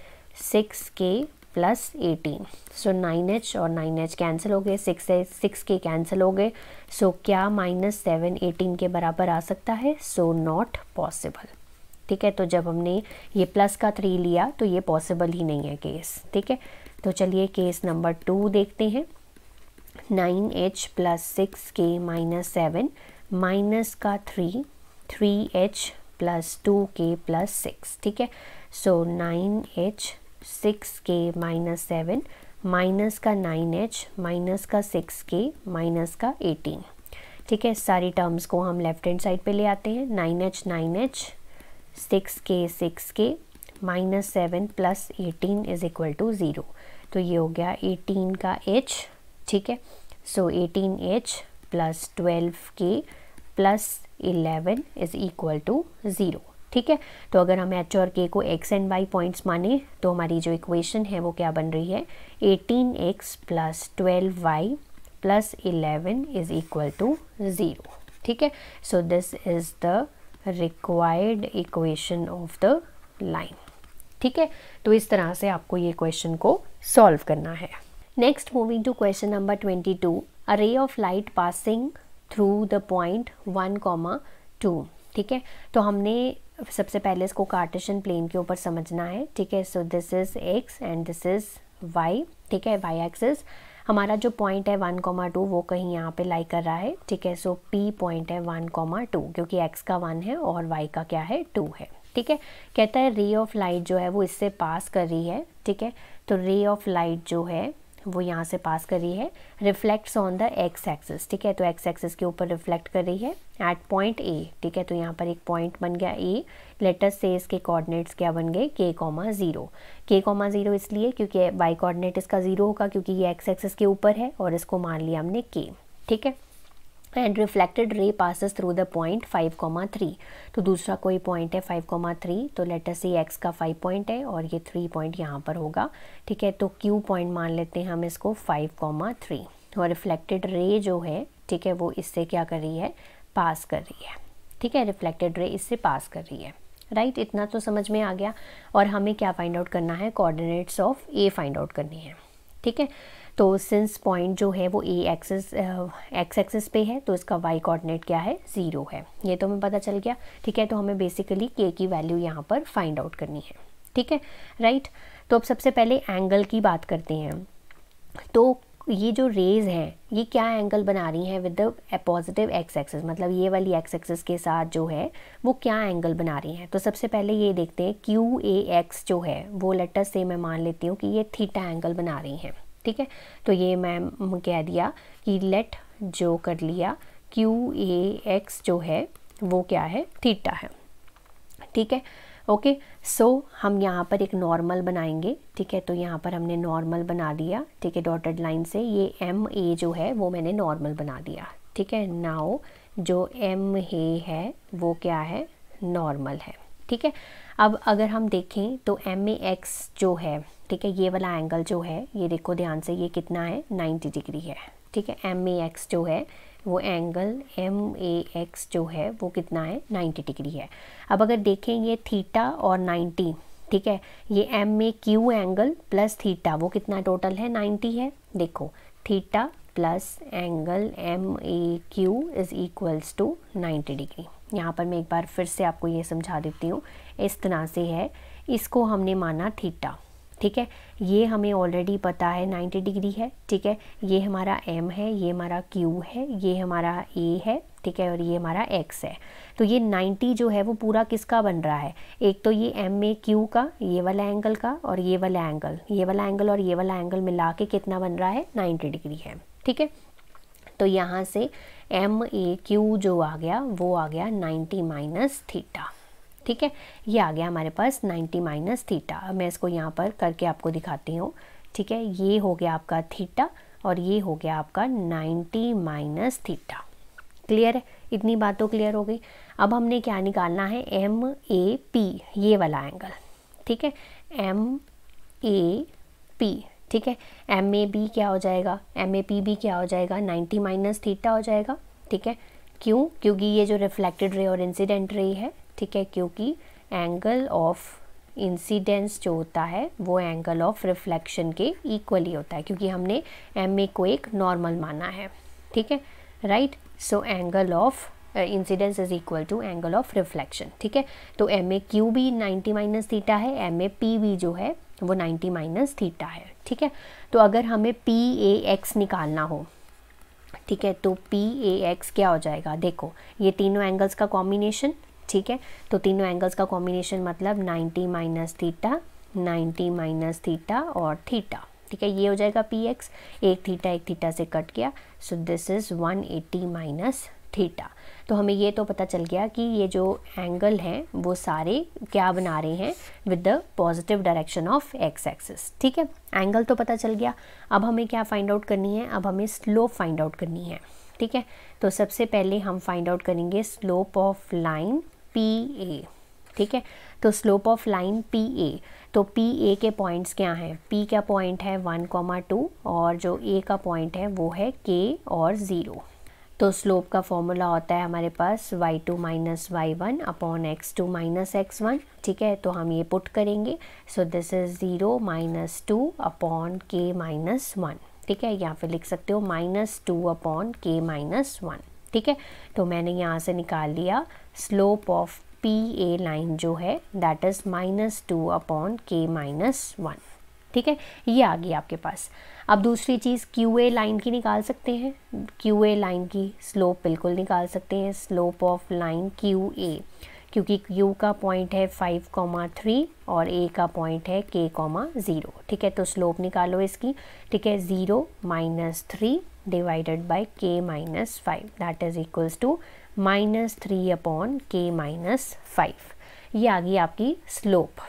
six k plus eighteen so nine h और नाइन एच कैंसिल हो गए six h six k cancel हो गए सो so, क्या माइनस सेवन एटीन के बराबर आ सकता है सो नॉट पॉसिबल ठीक है तो जब हमने ये प्लस का थ्री लिया तो ये पॉसिबल ही नहीं है केस ठीक है तो चलिए केस नंबर टू देखते हैं nine h plus six k minus seven minus का three three h plus two के प्लस सिक्स ठीक है so nine h six k minus seven minus का नाइन एच माइनस का सिक्स के माइनस का eighteen ठीक है सारी टर्म्स को हम लेफ्ट हैंड साइड पे ले आते हैं nine h nine h six k six k minus seven plus eighteen is equal to zero तो ये हो गया एटीन का एच ठीक है so eighteen h plus twelve k plus eleven is equal to zero ठीक है तो अगर हम एच और के को एक्स एंड वाई पॉइंट्स माने तो हमारी जो इक्वेशन है वो क्या बन रही है eighteen x plus twelve y plus eleven is equal to zero ठीक है so this is the required equation of the line ठीक है तो इस तरह से आपको ये क्वेश्चन को सॉल्व करना है next moving to question number twenty two a ray of light passing through the point one comma two ठीक है तो हमने सबसे पहले इसको कार्टेशन प्लेन के ऊपर समझना है ठीक है so this is x and this is y ठीक है वाई एक्सिस हमारा जो पॉइंट है वन कॉमा टू वो कहीं यहाँ पे लाई कर रहा है ठीक है सो पी पॉइंट है वन कॉमा टू क्योंकि एक्स का वन है और वाई का क्या है टू है ठीक है कहता है रे ऑफ लाइट जो है वो इससे पास कर रही है ठीक है तो रे ऑफ लाइट जो है वो यहाँ से पास कर रही है reflects on the x axis ठीक है तो एक्स एक्सिस के ऊपर रिफ्लेक्ट कर रही है एट पॉइंट ए ठीक है तो यहाँ पर एक पॉइंट बन गया ए लेटस से इसके कोऑर्डिनेट्स क्या बन गए k comma zero k comma zero इसलिए क्योंकि वाई कोऑर्डिनेट इसका ज़ीरो होगा क्योंकि ये एक्स एक्सिस के ऊपर है और इसको मान लिया हमने के ठीक है and reflected ray passes through the point five comma three तो दूसरा कोई पॉइंट है फाइव कॉमा थ्री तो लेटर सी एक्स का फाइव पॉइंट है और ये थ्री पॉइंट यहाँ पर होगा ठीक है तो क्यू पॉइंट मान लेते हैं हम इसको फाइव कॉमा थ्री और रिफ्लेक्टेड रे जो है ठीक है वो इससे क्या कर रही है पास कर रही है ठीक है रिफ्लेक्टेड रे इससे पास कर रही है राइट right? इतना तो समझ में आ गया और हमें क्या फाइंड आउट करना है coordinates of a find out करनी है ठीक है तो सिंस पॉइंट जो है वो ए एक्सेस एक्स एक्सेस पे है तो इसका वाई कोऑर्डिनेट क्या है ज़ीरो है ये तो हमें पता चल गया ठीक है तो हमें बेसिकली के की वैल्यू यहाँ पर फाइंड आउट करनी है ठीक है राइट तो अब सबसे पहले एंगल की बात करते हैं तो ये जो रेज हैं ये क्या एंगल बना रही हैं with the positive x axis मतलब ये वाली एक्स एक्सेस के साथ जो है वो क्या एंगल बना रही हैं तो सबसे पहले ये देखते हैं क्यू ए एक्स जो है वो लेटर से मैं मान लेती हूँ कि ये थीटा एंगल बना रही हैं ठीक है तो ये मैम कह दिया कि लेट जो कर लिया क्यू ए एक्स जो है वो क्या है थीटा है ठीक है ओके सो so, हम यहाँ पर एक नॉर्मल बनाएंगे ठीक है तो यहाँ पर हमने नॉर्मल बना दिया ठीक है डॉटेड लाइन से ये एम ए जो है वो मैंने नॉर्मल बना दिया ठीक है नाओ जो एम ए है वो क्या है नॉर्मल है ठीक है अब अगर हम देखें तो एम ए एक्स जो है ठीक है ये वाला एंगल जो है ये देखो ध्यान से ये कितना है 90 डिग्री है ठीक है एम ए एक्स जो है वो एंगल एम ए एक्स जो है वो कितना है 90 डिग्री है अब अगर देखें ये थीटा और 90 ठीक है ये m a q angle plus theta वो कितना टोटल है 90 है देखो theta plus angle m a q is equals to 90 degree यहाँ पर मैं एक बार फिर से आपको ये समझा देती हूँ इस तरह से है इसको हमने माना थीटा ठीक है ये हमें ऑलरेडी पता है 90 डिग्री है ठीक है ये हमारा m है ये हमारा q है ये हमारा a है ठीक है और ये हमारा x है तो ये 90 जो है वो पूरा किसका बन रहा है एक तो ये एम ए क्यू का ये वाला एंगल का और ये वाला एंगल ये वाला एंगल और ये वाला एंगल मिला के कितना बन रहा है 90 डिग्री है ठीक है तो यहाँ से एम ए क्यू जो आ गया वो आ गया नाइन्टी माइनस थीटा ठीक है ये आ गया हमारे पास 90 माइनस थीटा मैं इसको यहाँ पर करके आपको दिखाती हूँ ठीक है ये हो गया आपका थीटा और ये हो गया आपका 90 माइनस थीटा क्लियर है इतनी बात तो क्लियर हो गई अब हमने क्या निकालना है एम ए पी ये वाला एंगल ठीक है एम ए पी ठीक है एम ए बी क्या हो जाएगा एम ए पी भी क्या हो जाएगा 90 माइनस थीटा हो जाएगा ठीक है क्यों क्योंकि ये जो रिफ्लेक्टेड रे और इंसिडेंट रे है ठीक है क्योंकि एंगल ऑफ इंसिडेंस जो होता है वो एंगल ऑफ रिफ्लेक्शन के इक्वली होता है क्योंकि हमने एम ए को एक नॉर्मल माना है ठीक है right so angle of incidence is equal to angle of reflection ठीक है तो एम ए क्यू भी नाइन्टी माइनस थीटा है एम ए पी भी जो है वो नाइन्टी माइनस थीटा है ठीक है तो अगर हमें पी ए एक्स निकालना हो ठीक है तो पी ए एक्स क्या हो जाएगा देखो ये तीनों एंगल्स का कॉम्बिनेशन ठीक है तो तीनों एंगल्स का कॉम्बिनेशन मतलब 90 माइनस थीटा 90 माइनस थीटा और थीटा ठीक है ये हो जाएगा पी एक्स एक थीटा एक थीटा से कट गया so this is 180 minus theta तो हमें ये तो पता चल गया कि ये जो एंगल हैं वो सारे क्या बना रहे हैं with the positive direction of x axis ठीक है एंगल तो पता चल गया अब हमें क्या फाइंड आउट करनी है अब हमें स्लोप फाइंड आउट करनी है ठीक है तो सबसे पहले हम फाइंड आउट करेंगे slope of line p a ठीक है तो slope of line p a तो पी ए के पॉइंट्स क्या हैं पी का पॉइंट है वन कॉमा टू और जो ए का पॉइंट है वो है के और ज़ीरो तो स्लोप का फॉर्मूला होता है हमारे पास y2 two minus Y one upon x two minus x one ठीक है तो हम ये पुट करेंगे so this is zero minus two upon के माइनस वन ठीक है यहाँ पे लिख सकते हो माइनस टू अपॉन के माइनस वन ठीक है तो मैंने यहाँ से निकाल लिया slope of p a line जो है that is minus two upon के माइनस वन ठीक है ये आ गई आपके पास अब दूसरी चीज़ क्यू ए लाइन की निकाल सकते हैं क्यू ए लाइन की स्लोप बिल्कुल निकाल सकते हैं slope of line q a क्योंकि Q का पॉइंट है फाइव कॉमा थ्री और A का पॉइंट है K कॉमा ज़ीरो ठीक है तो स्लोप निकालो इसकी ठीक है zero minus three divided by k minus five that is equals to minus three upon के माइनस फाइव ये आ गई आपकी स्लोप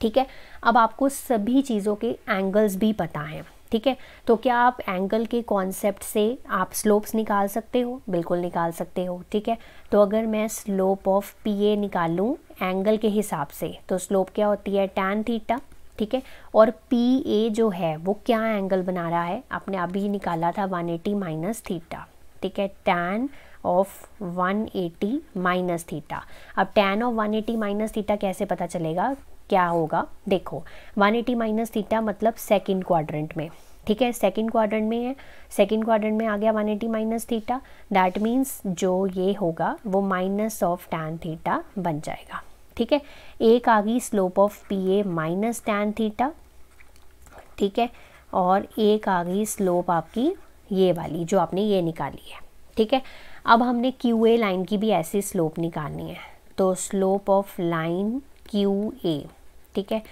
ठीक है अब आपको सभी चीज़ों के एंगल्स भी पता हैं ठीक है तो क्या आप एंगल के कॉन्सेप्ट से आप स्लोप्स निकाल सकते हो बिल्कुल निकाल सकते हो ठीक है तो अगर मैं स्लोप ऑफ पी ए निकालूँ एंगल के हिसाब से तो स्लोप क्या होती है टैन थीटा ठीक है और पी ए जो है वो क्या एंगल बना रहा है आपने अभी निकाला था वन एटी माइनस थीटा ठीक है टैन ऑफ 180 माइनस थीटा अब टेन ऑफ 180 माइनस थीटा कैसे पता चलेगा क्या होगा देखो 180 माइनस थीटा मतलब सेकेंड क्वाड्रेंट में ठीक है सेकेंड क्वाड्रेंट में है सेकेंड क्वाड्रेंट में आ गया 180 eighty minus theta that means जो ये होगा वो माइनस ऑफ टैन थीटा बन जाएगा ठीक है एक आ गई slope of p a minus tan theta ठीक है और एक आ गई स्लोप आपकी ये वाली जो आपने ये निकाली है ठीक है अब हमने क्यू ए लाइन की भी ऐसी स्लोप निकालनी है तो slope of line q a ठीक है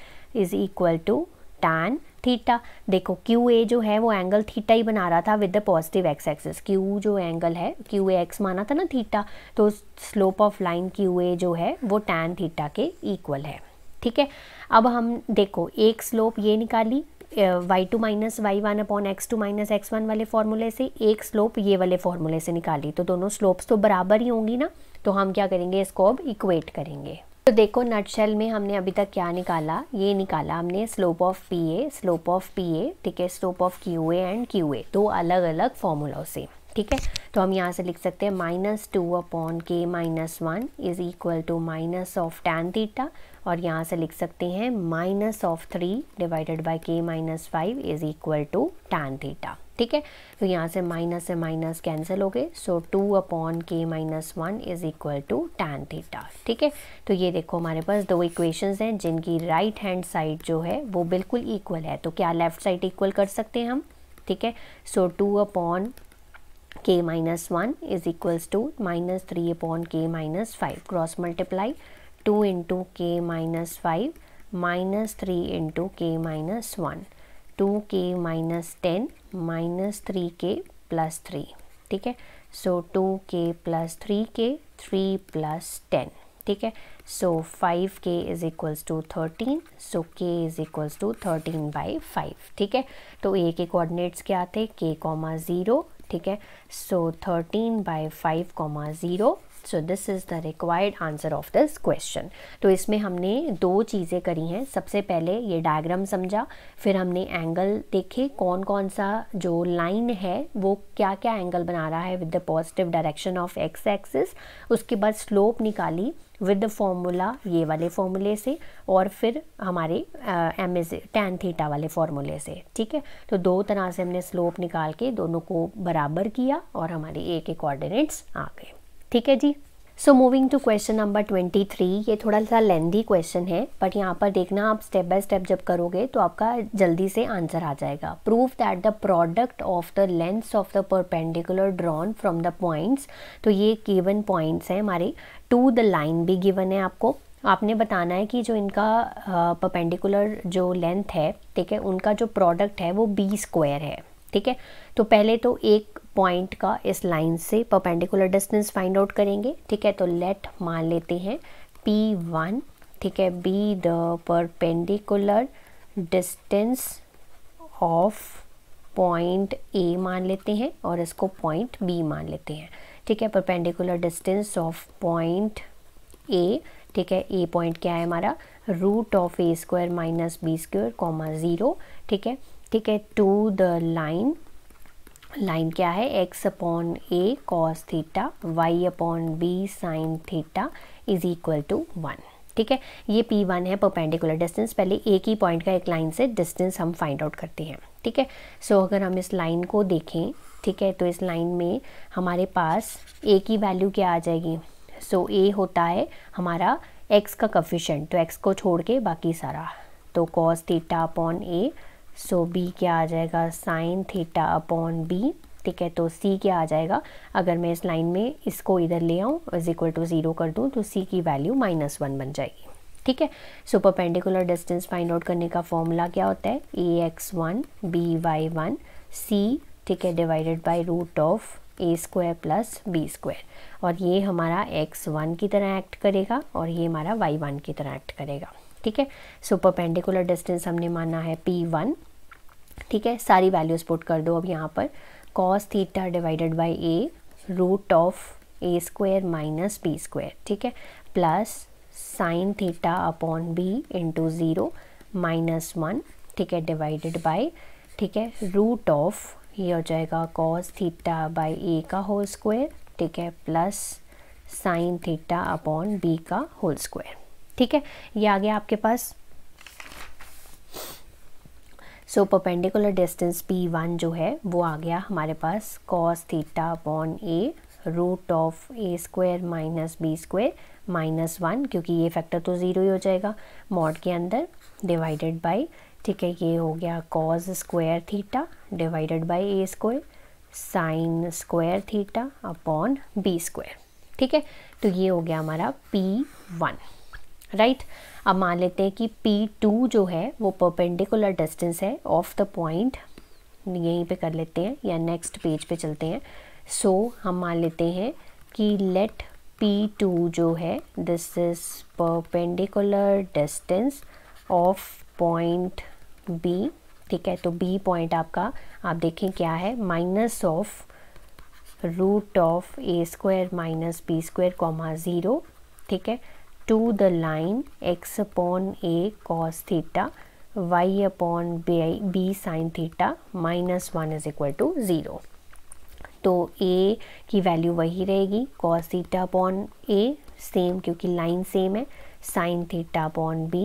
is equal to tan theta देखो क्यू ए जो है वो एंगल थीटा ही बना रहा था with the positive x axis q जो एंगल है क्यू ए एक्स माना था ना थीटा तो slope of line q a जो है वो टैन थीटा के इक्वल है ठीक है अब हम देखो एक स्लोप ये निकाली y two minus Y one upon x two minus x one वाले फॉर्मूले से एक स्लोप ये वाले फॉर्मूले से निकाली तो दोनों स्लोप्स तो बराबर ही होंगी ना तो हम क्या करेंगे इसको अब इक्वेट करेंगे तो देखो नटशेल में हमने अभी तक क्या निकाला ये निकाला हमने slope of p a slope of p a ठीक है slope of q a and q a दो अलग अलग फॉर्मूलों से ठीक है तो हम यहाँ से लिख सकते हैं माइनस टू अपॉन के minus one is equal to minus of tan theta और यहाँ से लिख सकते हैं minus of three divided by k minus five is equal to tan theta ठीक है तो यहाँ से माइनस से माइनस कैंसिल हो गए सो टू अपॉन के minus one is equal to tan theta ठीक है तो ये देखो हमारे पास दो इक्वेशंस हैं जिनकी राइट हैंड साइड जो है वो बिल्कुल इक्वल है तो क्या लेफ्ट साइड इक्वल कर सकते हैं हम ठीक है सो टू अपॉन के minus one is equals to minus three upon के minus five cross multiply two into K minus five minus three into K minus one two K minus ten minus three के plus three ठीक है so two के plus three K three plus ten ठीक है so five K is equals to thirteen so K is equals to thirteen by five ठीक है तो ए के कोऑर्डिनेट्स क्या थे के कॉमा ज़ीरो ठीक है so thirteen by five comma zero so this is the required answer of this question तो इसमें हमने दो चीज़ें करी हैं सबसे पहले ये डायग्राम समझा फिर हमने एंगल देखे कौन कौन सा जो लाइन है वो क्या क्या एंगल बना रहा है with the positive direction of x axis उसके बाद स्लोप निकाली विद द फॉर्मूला ये वाले फॉर्मूले से और फिर हमारे एम एज टैन थीटा वाले फॉर्मूले से ठीक है तो दो तरह से हमने स्लोप निकाल के दोनों को बराबर किया और हमारे ए के कोऑर्डिनेट्स आ गए ठीक है जी so moving to question number twenty three ये थोड़ा सा लेंदी क्वेश्चन है बट यहाँ पर देखना आप स्टेप बाय स्टेप जब करोगे तो आपका जल्दी से आंसर आ जाएगा prove that the product of the lengths of the perpendicular drawn from the points तो ये गिवन पॉइंट्स हैं हमारे टू द लाइन भी गिवन है आपको आपने बताना है कि जो इनका परपेंडिकुलर जो लेंथ है ठीक है उनका जो प्रोडक्ट है वो बी स्क्वायर है ठीक है तो पहले तो एक पॉइंट का इस लाइन से परपेंडिकुलर डिस्टेंस फाइंड आउट करेंगे ठीक है तो लेट मान लेते हैं पी वन ठीक है be the perpendicular distance of point a मान लेते हैं और इसको पॉइंट बी मान लेते हैं ठीक है perpendicular distance of point a ठीक है ए पॉइंट क्या है हमारा root of A square minus b square comma zero ठीक है ठीक है टू द लाइन लाइन क्या है x upon a cos theta y upon b sine theta is equal to one ठीक है ये पी वन है परपेंडिकुलर डिस्टेंस पहले एक ही पॉइंट का एक लाइन से डिस्टेंस हम फाइंड आउट करते हैं ठीक है सो so, अगर हम इस लाइन को देखें ठीक है तो इस लाइन में हमारे पास ए की वैल्यू क्या आ जाएगी सो so, ए होता है हमारा एक्स का कफिशेंट तो एक्स को छोड़ के बाकी सारा तो cos theta upon a so so, b क्या आ जाएगा साइन थीटा अपॉन बी ठीक है तो सी क्या आ जाएगा अगर मैं इस लाइन में इसको इधर ले आऊँ इज इक्वल टू ज़ीरो कर दूँ तो सी की वैल्यू माइनस वन बन जाएगी ठीक है so perpendicular distance find out करने का फॉर्मूला क्या होता है ए x one b Y one c ठीक है divided by root of A square plus B square और ये हमारा एक्स वन की तरह एक्ट करेगा और ये हमारा वाई वन की तरह एक्ट करेगा ठीक है सो परपेंडिकुलर डिस्टेंस हमने माना है पी वन ठीक है सारी वैल्यूज पुट कर दो अब यहाँ पर cos theta divided by a root of a square minus p square ठीक है plus sine theta upon b into zero minus one ठीक है डिवाइडेड बाई ठीक है रूट ऑफ ये हो जाएगा कॉस थीटा बाई ए का होल स्क्वायर ठीक है plus sine theta upon b का होल स्क्वायर ठीक है ये आ गया आपके पास so perpendicular distance p one जो है वो आ गया हमारे पास cos theta upon a root of A square minus b square minus one क्योंकि ये फैक्टर तो ज़ीरो ही हो जाएगा मॉड के अंदर डिवाइडेड बाई ठीक है ये हो गया cos square theta divided by a square sine square theta upon b square ठीक है तो ये हो गया हमारा पी वन राइट right? अब मान लेते हैं कि P2 जो है वो परपेंडिकुलर डिस्टेंस है ऑफ द पॉइंट यहीं पे कर लेते हैं या नेक्स्ट पेज पे चलते हैं सो so, हम मान लेते हैं कि लेट P2 जो है this is perpendicular distance of point B ठीक है तो B पॉइंट आपका आप देखें क्या है minus of root of A square minus b square comma zero ठीक है to the line x upon a cos theta y upon b, b sine theta minus one is equal to zero तो a की value वही रहेगी cos theta upon a same क्योंकि line same है sine theta upon b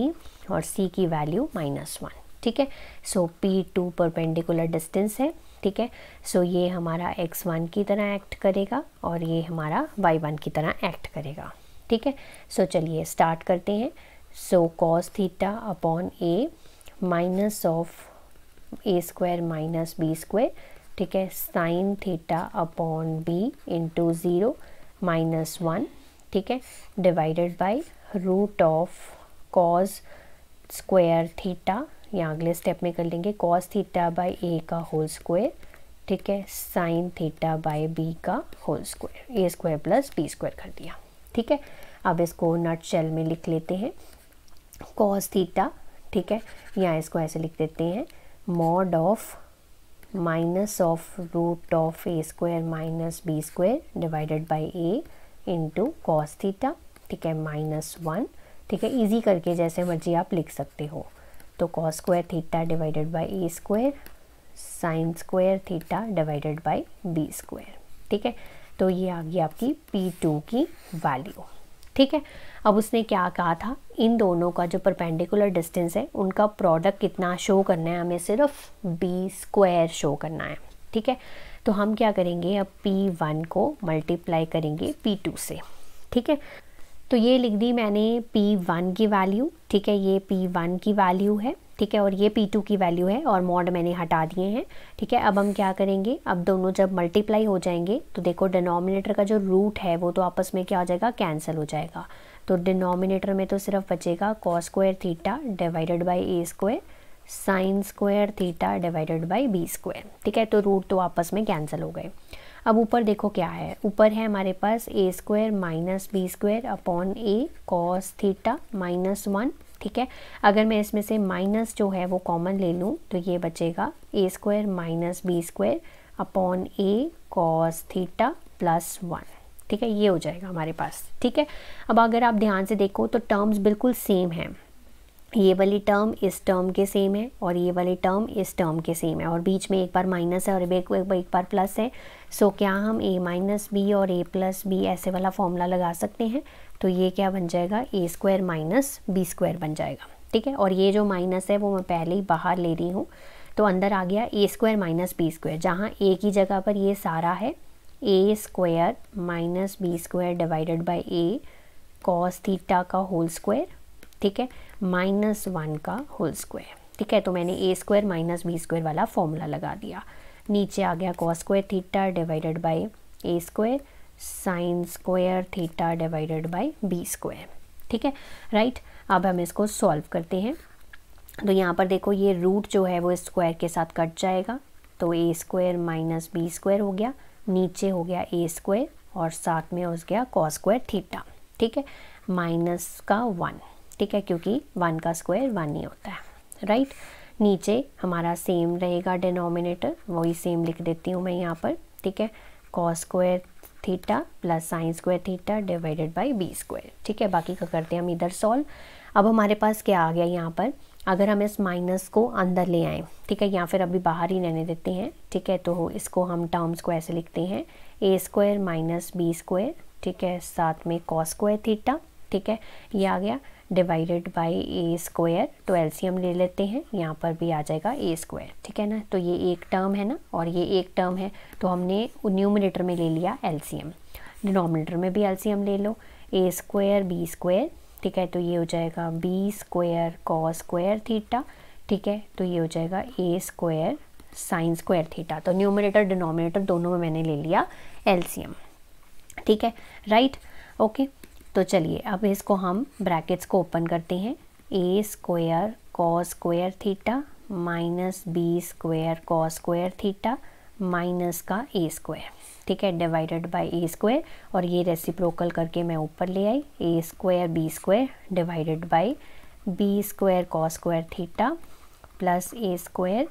और c की value minus one ठीक है so p two perpendicular distance है ठीक है सो ये हमारा x1 की तरह एक्ट करेगा और ये हमारा y1 की तरह एक्ट करेगा ठीक है सो so, चलिए स्टार्ट करते हैं so cos theta upon a minus of A square minus b square ठीक है sine theta upon b into zero minus one ठीक है divided by root of cos square theta या अगले स्टेप में कर लेंगे कॉस थीटा बाय ए का होल स्क्वायर ठीक है साइन थीटा बाय बी का whole square a square plus B square कर दिया ठीक है अब इसको नट शेल में लिख लेते हैं कॉस थीटा ठीक है यहाँ इसको ऐसे लिख देते हैं mod of minus of root of A square minus b square divided by a into cos theta ठीक है माइनस वन ठीक है इजी करके जैसे मर्जी आप लिख सकते हो तो cos square theta divided by a square sine square theta divided by b square ठीक है तो ये आ गई आपकी पी टू की वैल्यू ठीक है अब उसने क्या कहा था इन दोनों का जो परपेंडिकुलर डिस्टेंस है उनका प्रोडक्ट कितना शो करना है हमें सिर्फ बी स्क्वायर शो करना है ठीक है तो हम क्या करेंगे अब पी वन को मल्टीप्लाई करेंगे पी टू से ठीक है तो ये लिख दी मैंने पी वन की वैल्यू ठीक है ये पी वन की वैल्यू है ठीक है और ये पी टू की वैल्यू है और मॉड मैंने हटा दिए हैं ठीक है अब हम क्या करेंगे अब दोनों जब मल्टीप्लाई हो जाएंगे तो देखो डिनोमिनेटर का जो रूट है वो तो आपस में क्या हो जाएगा कैंसिल हो जाएगा तो डिनोमिनेटर में तो सिर्फ बचेगा cos square theta divided by a square sine square theta divided by b square ठीक है तो रूट तो आपस में कैंसिल हो गए अब ऊपर देखो क्या है ऊपर है हमारे पास a square minus b square upon a cos theta minus one ठीक है अगर मैं इसमें से माइनस जो है वो कॉमन ले लूँ तो ये बचेगा a square minus b square upon a cos theta plus one ठीक है ये हो जाएगा हमारे पास ठीक है अब अगर आप ध्यान से देखो तो टर्म्स बिल्कुल सेम हैं ये वाली टर्म इस टर्म के सेम है और ये वाली टर्म इस टर्म के सेम है और बीच में एक बार माइनस है और एक, एक बार प्लस है सो क्या हम ए माइनस बी और ए प्लस बी ऐसे वाला फॉर्मूला लगा सकते हैं तो ये क्या बन जाएगा a square minus b square बन जाएगा ठीक है और ये जो माइनस है वो मैं पहले ही बाहर ले रही हूँ तो अंदर आ गया a square minus b square जहाँ ए की जगह पर ये सारा है a square minus b square divided by a cos theta का होल स्क्वायर ठीक है माइनस वन का होल स्क्वायर ठीक है तो मैंने a square minus b square वाला फॉर्मूला लगा दिया नीचे आ गया cos square theta divided by a square sine square theta divided by b square ठीक है राइट अब हम इसको सॉल्व करते हैं तो यहाँ पर देखो ये रूट जो है वो स्क्वायर के साथ कट जाएगा तो a square minus b square हो गया नीचे हो गया ए स्क्वायर और साथ में हो गया कॉस स्क्वायर थीटा ठीक है माइनस का वन ठीक है क्योंकि वन का स्क्वायर वन ही होता है राइट नीचे हमारा सेम रहेगा डिनोमिनेटर वही सेम लिख देती हूँ मैं यहाँ पर ठीक है cos square theta plus sine square theta divided by b square ठीक है बाकी का करते हैं हम इधर सॉल्व अब हमारे पास क्या आ गया यहाँ पर अगर हम इस माइनस को अंदर ले आएँ ठीक है या फिर अभी बाहर ही रहने देते हैं ठीक है तो इसको हम टर्म्स को ऐसे लिखते हैं a square minus b square ठीक है साथ में कॉस स्क्वायर थीटा ठीक है ये आ गया डिवाइडेड बाय ए स्क्वायर तो एलसीएम ले लेते हैं यहाँ पर भी आ जाएगा ए स्क्वायर ठीक है ना तो ये एक टर्म है ना और ये एक टर्म है तो हमने न्यूमिनेटर में ले लिया एलसीएम डिनोमिनेटर में भी एलसीएम ले लो ए स्क्वायर बी स्क्वायर ठीक है तो ये हो जाएगा b square cos square theta ठीक है तो ये हो जाएगा a square sine square theta तो न्यूमिनेटर डिनोमिनेटर दोनों में मैंने ले लिया एलसीएम ठीक है राइट ओके तो चलिए अब इसको हम ब्रैकेट्स को ओपन करते हैं a square cos square theta minus b square cos square theta minus का ए स्क्वायर ठीक है डिवाइडेड बाय ए स्क्वायर और ये रेसिप्रोकल करके मैं ऊपर ले आई a square b square divided by b square cos square theta plus a square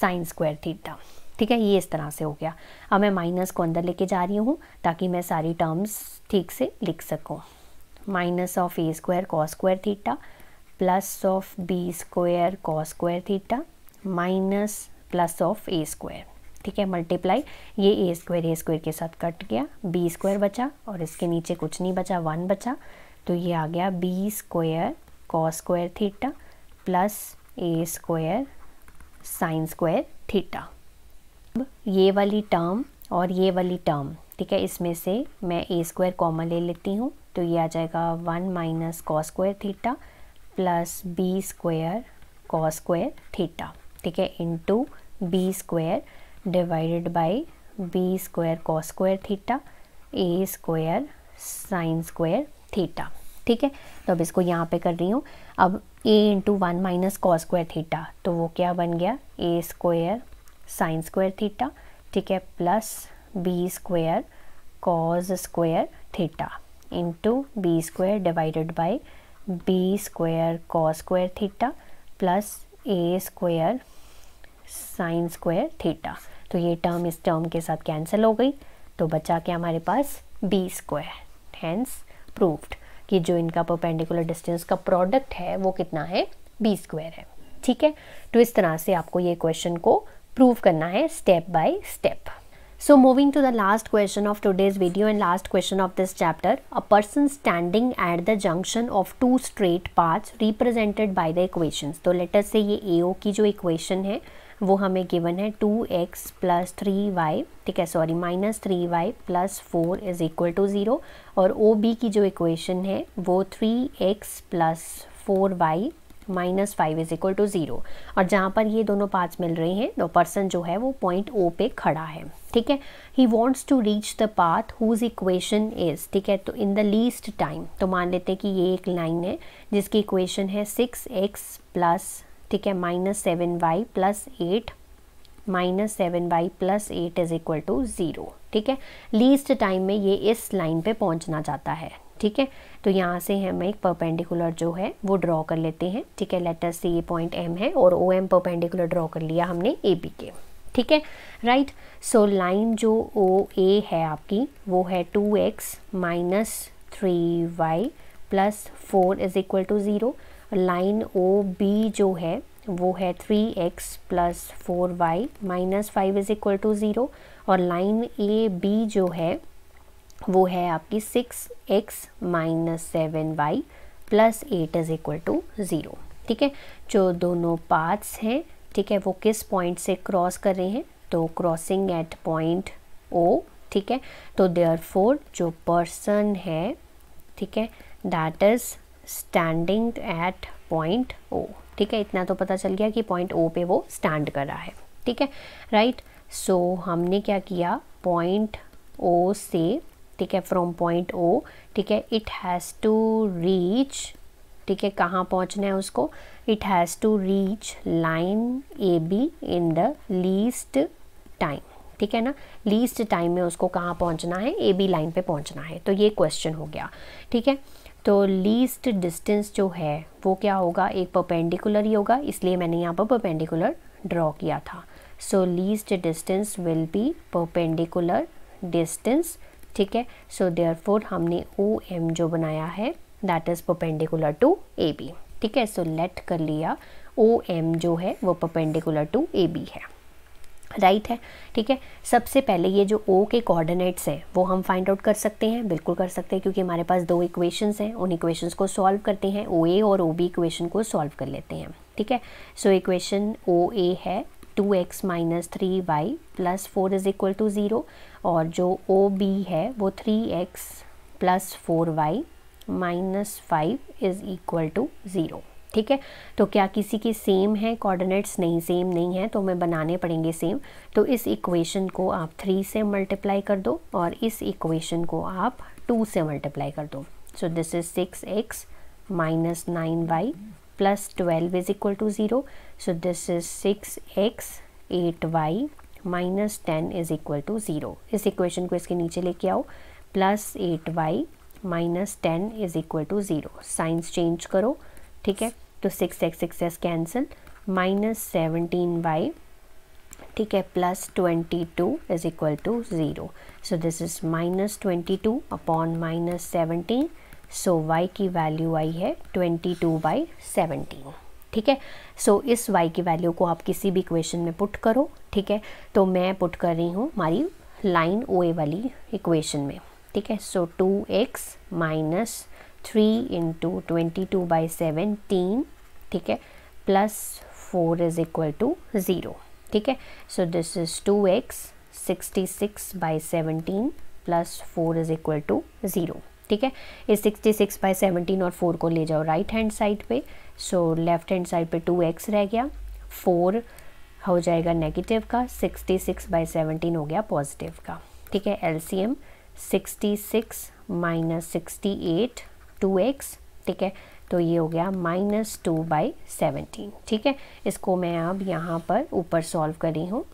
sine square theta ठीक है ये इस तरह से हो गया अब मैं माइनस को अंदर लेके जा रही हूँ ताकि मैं सारी टर्म्स ठीक से लिख सकूँ minus of A square cos square theta plus of b square cos square theta minus plus of A square ठीक है मल्टीप्लाई ये ए स्क्वायर ए स्क्वायर के साथ कट गया बी स्क्वायर बचा और इसके नीचे कुछ नहीं बचा वन बचा तो ये आ गया b square cos square theta plus a square sine square theta अब ये वाली टर्म और ये वाली टर्म ठीक है इसमें से मैं ए स्क्वायर कॉमन ले लेती हूँ तो ये आ जाएगा one minus cos square theta plus B square cos square theta ठीक है into b square divided by b square cos square theta a square sine square theta ठीक है तो अब इसको यहाँ पे कर रही हूँ अब a into one minus cos square theta तो वो क्या बन गया a square sine square theta ठीक है plus B square cos square theta into b square divided by b square cos square theta plus a square sine square theta तो ये term इस टर्म के साथ कैंसिल हो गई तो बचा क्या हमारे पास बी स्क्वायर हैंस प्रूफ्ड कि जो इनका परपेंडिकुलर डिस्टेंस का प्रोडक्ट है वो कितना है बी स्क्वायर है ठीक है तो इस तरह से आपको ये क्वेश्चन को प्रूव करना है step by step so moving to the last question of today's video and last question of this chapter a person standing at the junction of two straight path represented by the equation तो letter से ये ए की जो equation है वो हमें given है two x plus three y ठीक है sorry minus three y plus four is equal to zero और ओ बी की जो इक्वेशन है वो three x plus four y minus five is equal to zero और जहाँ पर ये दोनों पार्ट्स मिल रहे हैं दो पर्सन जो है वो पॉइंट ओ पे खड़ा है ठीक है he wants to reach the path whose equation is ठीक है तो इन द लीस्ट टाइम तो मान लेते हैं कि ये एक लाइन है जिसकी इक्वेशन है सिक्स एक्स प्लस ठीक है minus seven y plus eight minus seven y plus eight is equal to zero ठीक है लीस्ट टाइम में ये इस लाइन पे पहुंचना चाहता है ठीक है तो यहाँ से हम एक परपेंडिकुलर जो है वो ड्रॉ कर लेते हैं ठीक है लेटर से ये पॉइंट एम है और ओ एम परपेंडिकुलर ड्रॉ कर लिया हमने ए बी के ठीक है राइट सो लाइन जो ओ ए है आपकी वो है two x minus three y plus four is equal to zero line O B जो है वो है three x plus four y minus five is equal to zero और लाइन ए बी जो है वो है आपकी six x minus seven y plus eight is equal to zero ठीक है जो दोनों पाथ्स हैं ठीक है वो किस पॉइंट से क्रॉस कर रहे हैं तो क्रॉसिंग एट पॉइंट ओ ठीक है तो देयर फोर जो पर्सन है ठीक है that is standing at point O ठीक है इतना तो पता चल गया कि पॉइंट ओ पे वो स्टैंड कर रहा है ठीक है राइट right? सो so, हमने क्या किया पॉइंट ओ से ठीक है फ्रॉम पॉइंट ओ ठीक है इट हैज़ टू रीच ठीक है कहाँ पहुँचना है उसको it has to reach line A B in the least time ठीक है ना लीस्ट टाइम में उसको कहाँ पहुँचना है ए बी लाइन पे पहुँचना है तो ये क्वेश्चन हो गया ठीक है तो लीस्ट डिस्टेंस जो है वो क्या होगा एक परपेंडिकुलर ही होगा इसलिए मैंने यहाँ पर परपेंडिकुलर ड्रॉ किया था so least distance will be perpendicular distance ठीक है सो फोर हमने ओ एम जो बनाया है that is perpendicular to A B ठीक है सो लेट कर लिया ओ एम जो है वो पोपेंडिकुलर टू ए बी है राइट right है ठीक है सबसे पहले ये जो ओ के कोऑर्डिनेट्स हैं वो हम फाइंड आउट कर सकते हैं बिल्कुल कर सकते हैं क्योंकि हमारे पास दो इक्वेशंस हैं उन इक्वेशंस को सॉल्व करते हैं ओ ए और ओ बी इक्वेशन को सॉल्व कर लेते हैं ठीक है सो इक्वेशन ओ ए है two x minus three y plus four is equal to zero और जो ओ बी है वो three x plus four y minus five is equal to zero ठीक है तो क्या किसी की सेम है कोऑर्डिनेट्स नहीं सेम नहीं है तो हमें बनाने पड़ेंगे सेम तो इस इक्वेशन को आप थ्री से मल्टीप्लाई कर दो और इस इक्वेशन को आप टू से मल्टीप्लाई कर दो so this is six x minus nine y plus twelve is equal to zero so this is six x eight y minus ten is equal to zero इस इक्वेशन को इसके नीचे लेके आओ plus eight y minus ten is equal to zero signs change करो ठीक है तो six x sixes cancel minus seventeen y ठीक है plus twenty two is equal to zero so this is minus twenty two upon minus seventeen so y की value आई है twenty two by seventeen ठीक है so so, इस y की value को आप किसी भी इक्वेशन में पुट करो ठीक है तो मैं पुट कर रही हूँ हमारी लाइन ओ ए वाली इक्वेशन में ठीक है so two x minus three into twenty two by seventeen ठीक है plus four is equal to zero ठीक है so this is two x sixty six by seventeen plus four is equal to zero ठीक है ये sixty six by seventeen और four को ले जाओ राइट हैंड साइड पे सो लेफ्ट हैंड साइड पे टू एक्स रह गया फोर हो जाएगा नेगेटिव का सिक्सटी सिक्स बाई सेवनटीन हो गया पॉजिटिव का ठीक है L C M sixty six minus sixty eight two x ठीक है तो ये हो गया माइनस टू बाई सेवनटीन ठीक है इसको मैं अब यहाँ पर ऊपर सॉल्व करी हूँ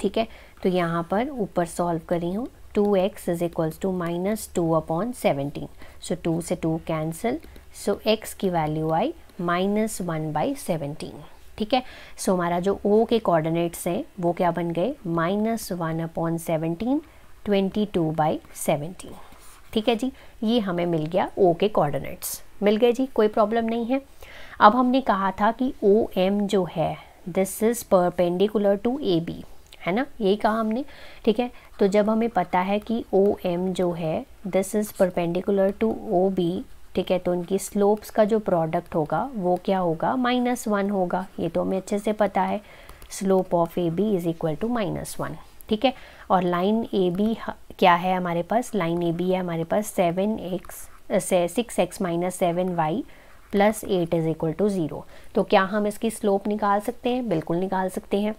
ठीक है तो यहाँ पर ऊपर सॉल्व करी हूँ two x is equals to minus two upon seventeen so two से टू कैंसिल सो एक्स की वैल्यू आई माइनस वन बाई सेवनटीन ठीक है सो so, हमारा जो ओ के कोऑर्डिनेट्स हैं वो क्या बन गए minus one upon seventeen twenty two by seventeen ठीक है जी ये हमें मिल गया ओ के कोऑर्डिनेट्स मिल गए जी कोई प्रॉब्लम नहीं है अब हमने कहा था कि ओ एम जो है this is perpendicular to A B है ना यही कहा हमने ठीक है तो जब हमें पता है कि ओ एम जो है this is perpendicular to O B ठीक है तो उनकी स्लोप्स का जो प्रोडक्ट होगा वो क्या होगा माइनस वन होगा ये तो हमें अच्छे से पता है slope of A B is equal to minus one ठीक है और लाइन ए बी क्या है हमारे पास लाइन ए बी है हमारे पास सेवन एक्स से six x minus seven y plus eight is equal to zero तो क्या हम इसकी स्लोप निकाल सकते हैं बिल्कुल निकाल सकते हैं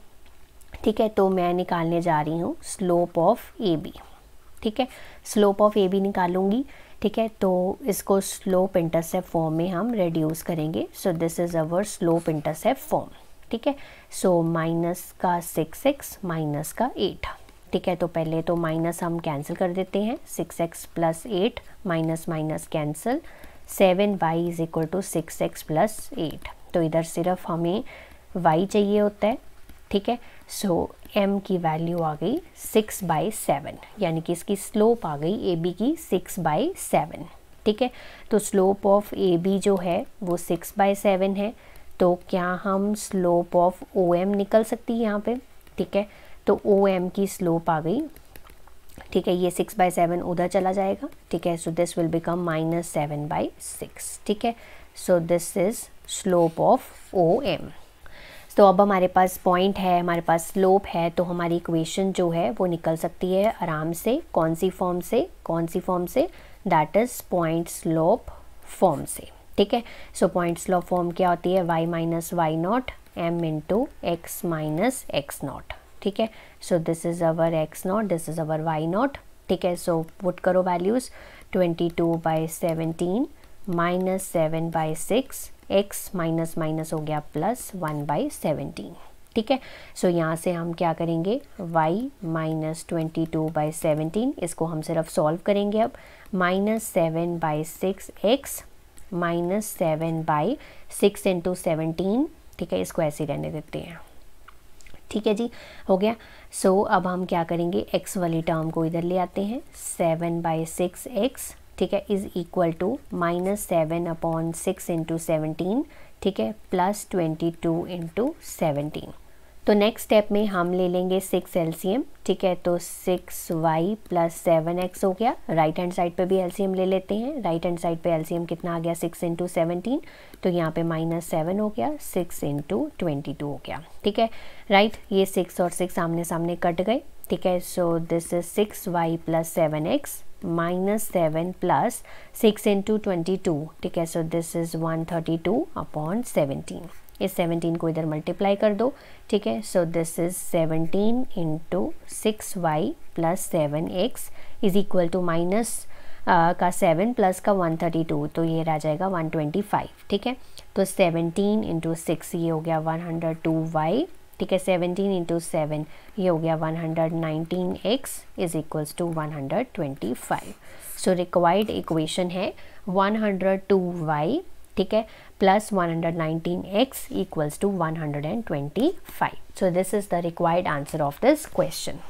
ठीक है तो मैं निकालने जा रही हूँ स्लोप ऑफ ए बी ठीक है स्लोप ऑफ ए बी निकालूंगी ठीक है तो इसको स्लोप इंटरसेप्ट फॉर्म में हम रेड्यूस करेंगे so this is our slope intercept form ठीक है सो माइनस का सिक्स एक्स माइनस का एट ठीक है तो पहले तो माइनस हम कैंसिल कर देते हैं six x plus eight minus minus cancel seven y is equal to six x plus eight तो इधर सिर्फ हमें वाई चाहिए होता है ठीक है सो so, m की वैल्यू आ गई सिक्स बाई सेवन यानी कि इसकी स्लोप आ गई ए बी की सिक्स बाई सेवन ठीक है तो स्लोप ऑफ ए बी जो है वो सिक्स बाई सेवन है तो क्या हम स्लोप ऑफ ओ एम निकल सकती है यहाँ पे ठीक है तो ओ एम की स्लोप आ गई ठीक है ये सिक्स बाई सेवन उधर चला जाएगा ठीक है so this will become minus seven by six ठीक है so this is slope of O M तो अब हमारे पास पॉइंट है हमारे पास स्लोप है तो हमारी इक्वेशन जो है वो निकल सकती है आराम से कौन सी फॉर्म से कौन सी फॉर्म से that is point slope form से ठीक है सो पॉइंट स्लोप फॉर्म क्या होती है y minus y naught m into x minus x naught ठीक है so this is our x naught this is our y naught ठीक है सो पुट करो values twenty two by seventeen minus seven by six x minus minus हो गया plus one by seventeen ठीक है सो so, यहाँ से हम क्या करेंगे y minus twenty two by seventeen इसको हम सिर्फ सॉल्व करेंगे अब minus seven by six x minus seven by six into seventeen ठीक है इसको ऐसे रहने देते हैं ठीक है जी हो गया सो so, अब हम क्या करेंगे x वाली टर्म को इधर ले आते हैं सेवन बाई सिक्स एक्स ठीक है is equal to minus seven upon six into seventeen ठीक है plus twenty two into seventeen तो नेक्स्ट स्टेप में हम ले लेंगे सिक्स एलसीएम ठीक है तो six y plus seven x हो गया राइट हैंड साइड पे भी एलसीएम ले लेते हैं राइट हैंड साइड पे एलसीएम कितना आ गया सिक्स इंटू सेवनटीन तो यहाँ पे माइनस सेवन हो गया सिक्स इंटू ट्वेंटी टू हो गया ठीक है राइट ये सिक्स और सिक्स आमने सामने कट गए ठीक है so this is six y plus seven x minus seven plus six into twenty two ठीक है so this is one thirty two upon seventeen इस सेवनटीन को इधर मल्टीप्लाई कर दो ठीक है so this is seventeen into six y plus seven x is equal to minus का सेवन प्लस का वन थर्टी टू तो ये रह जाएगा वन ट्वेंटी फाइव ठीक है तो सेवनटीन इंटू सिक्स ये हो गया वन हंड्रेड टू वाई ठीक है सेवनटीन इंटू सेवन ये हो गया one hundred nineteen x is equals to one hundred twenty five so required equation है वन हंड्रेड टू वाई ठीक है plus one hundred nineteen x equals to one hundred and twenty five so this is the required answer of this question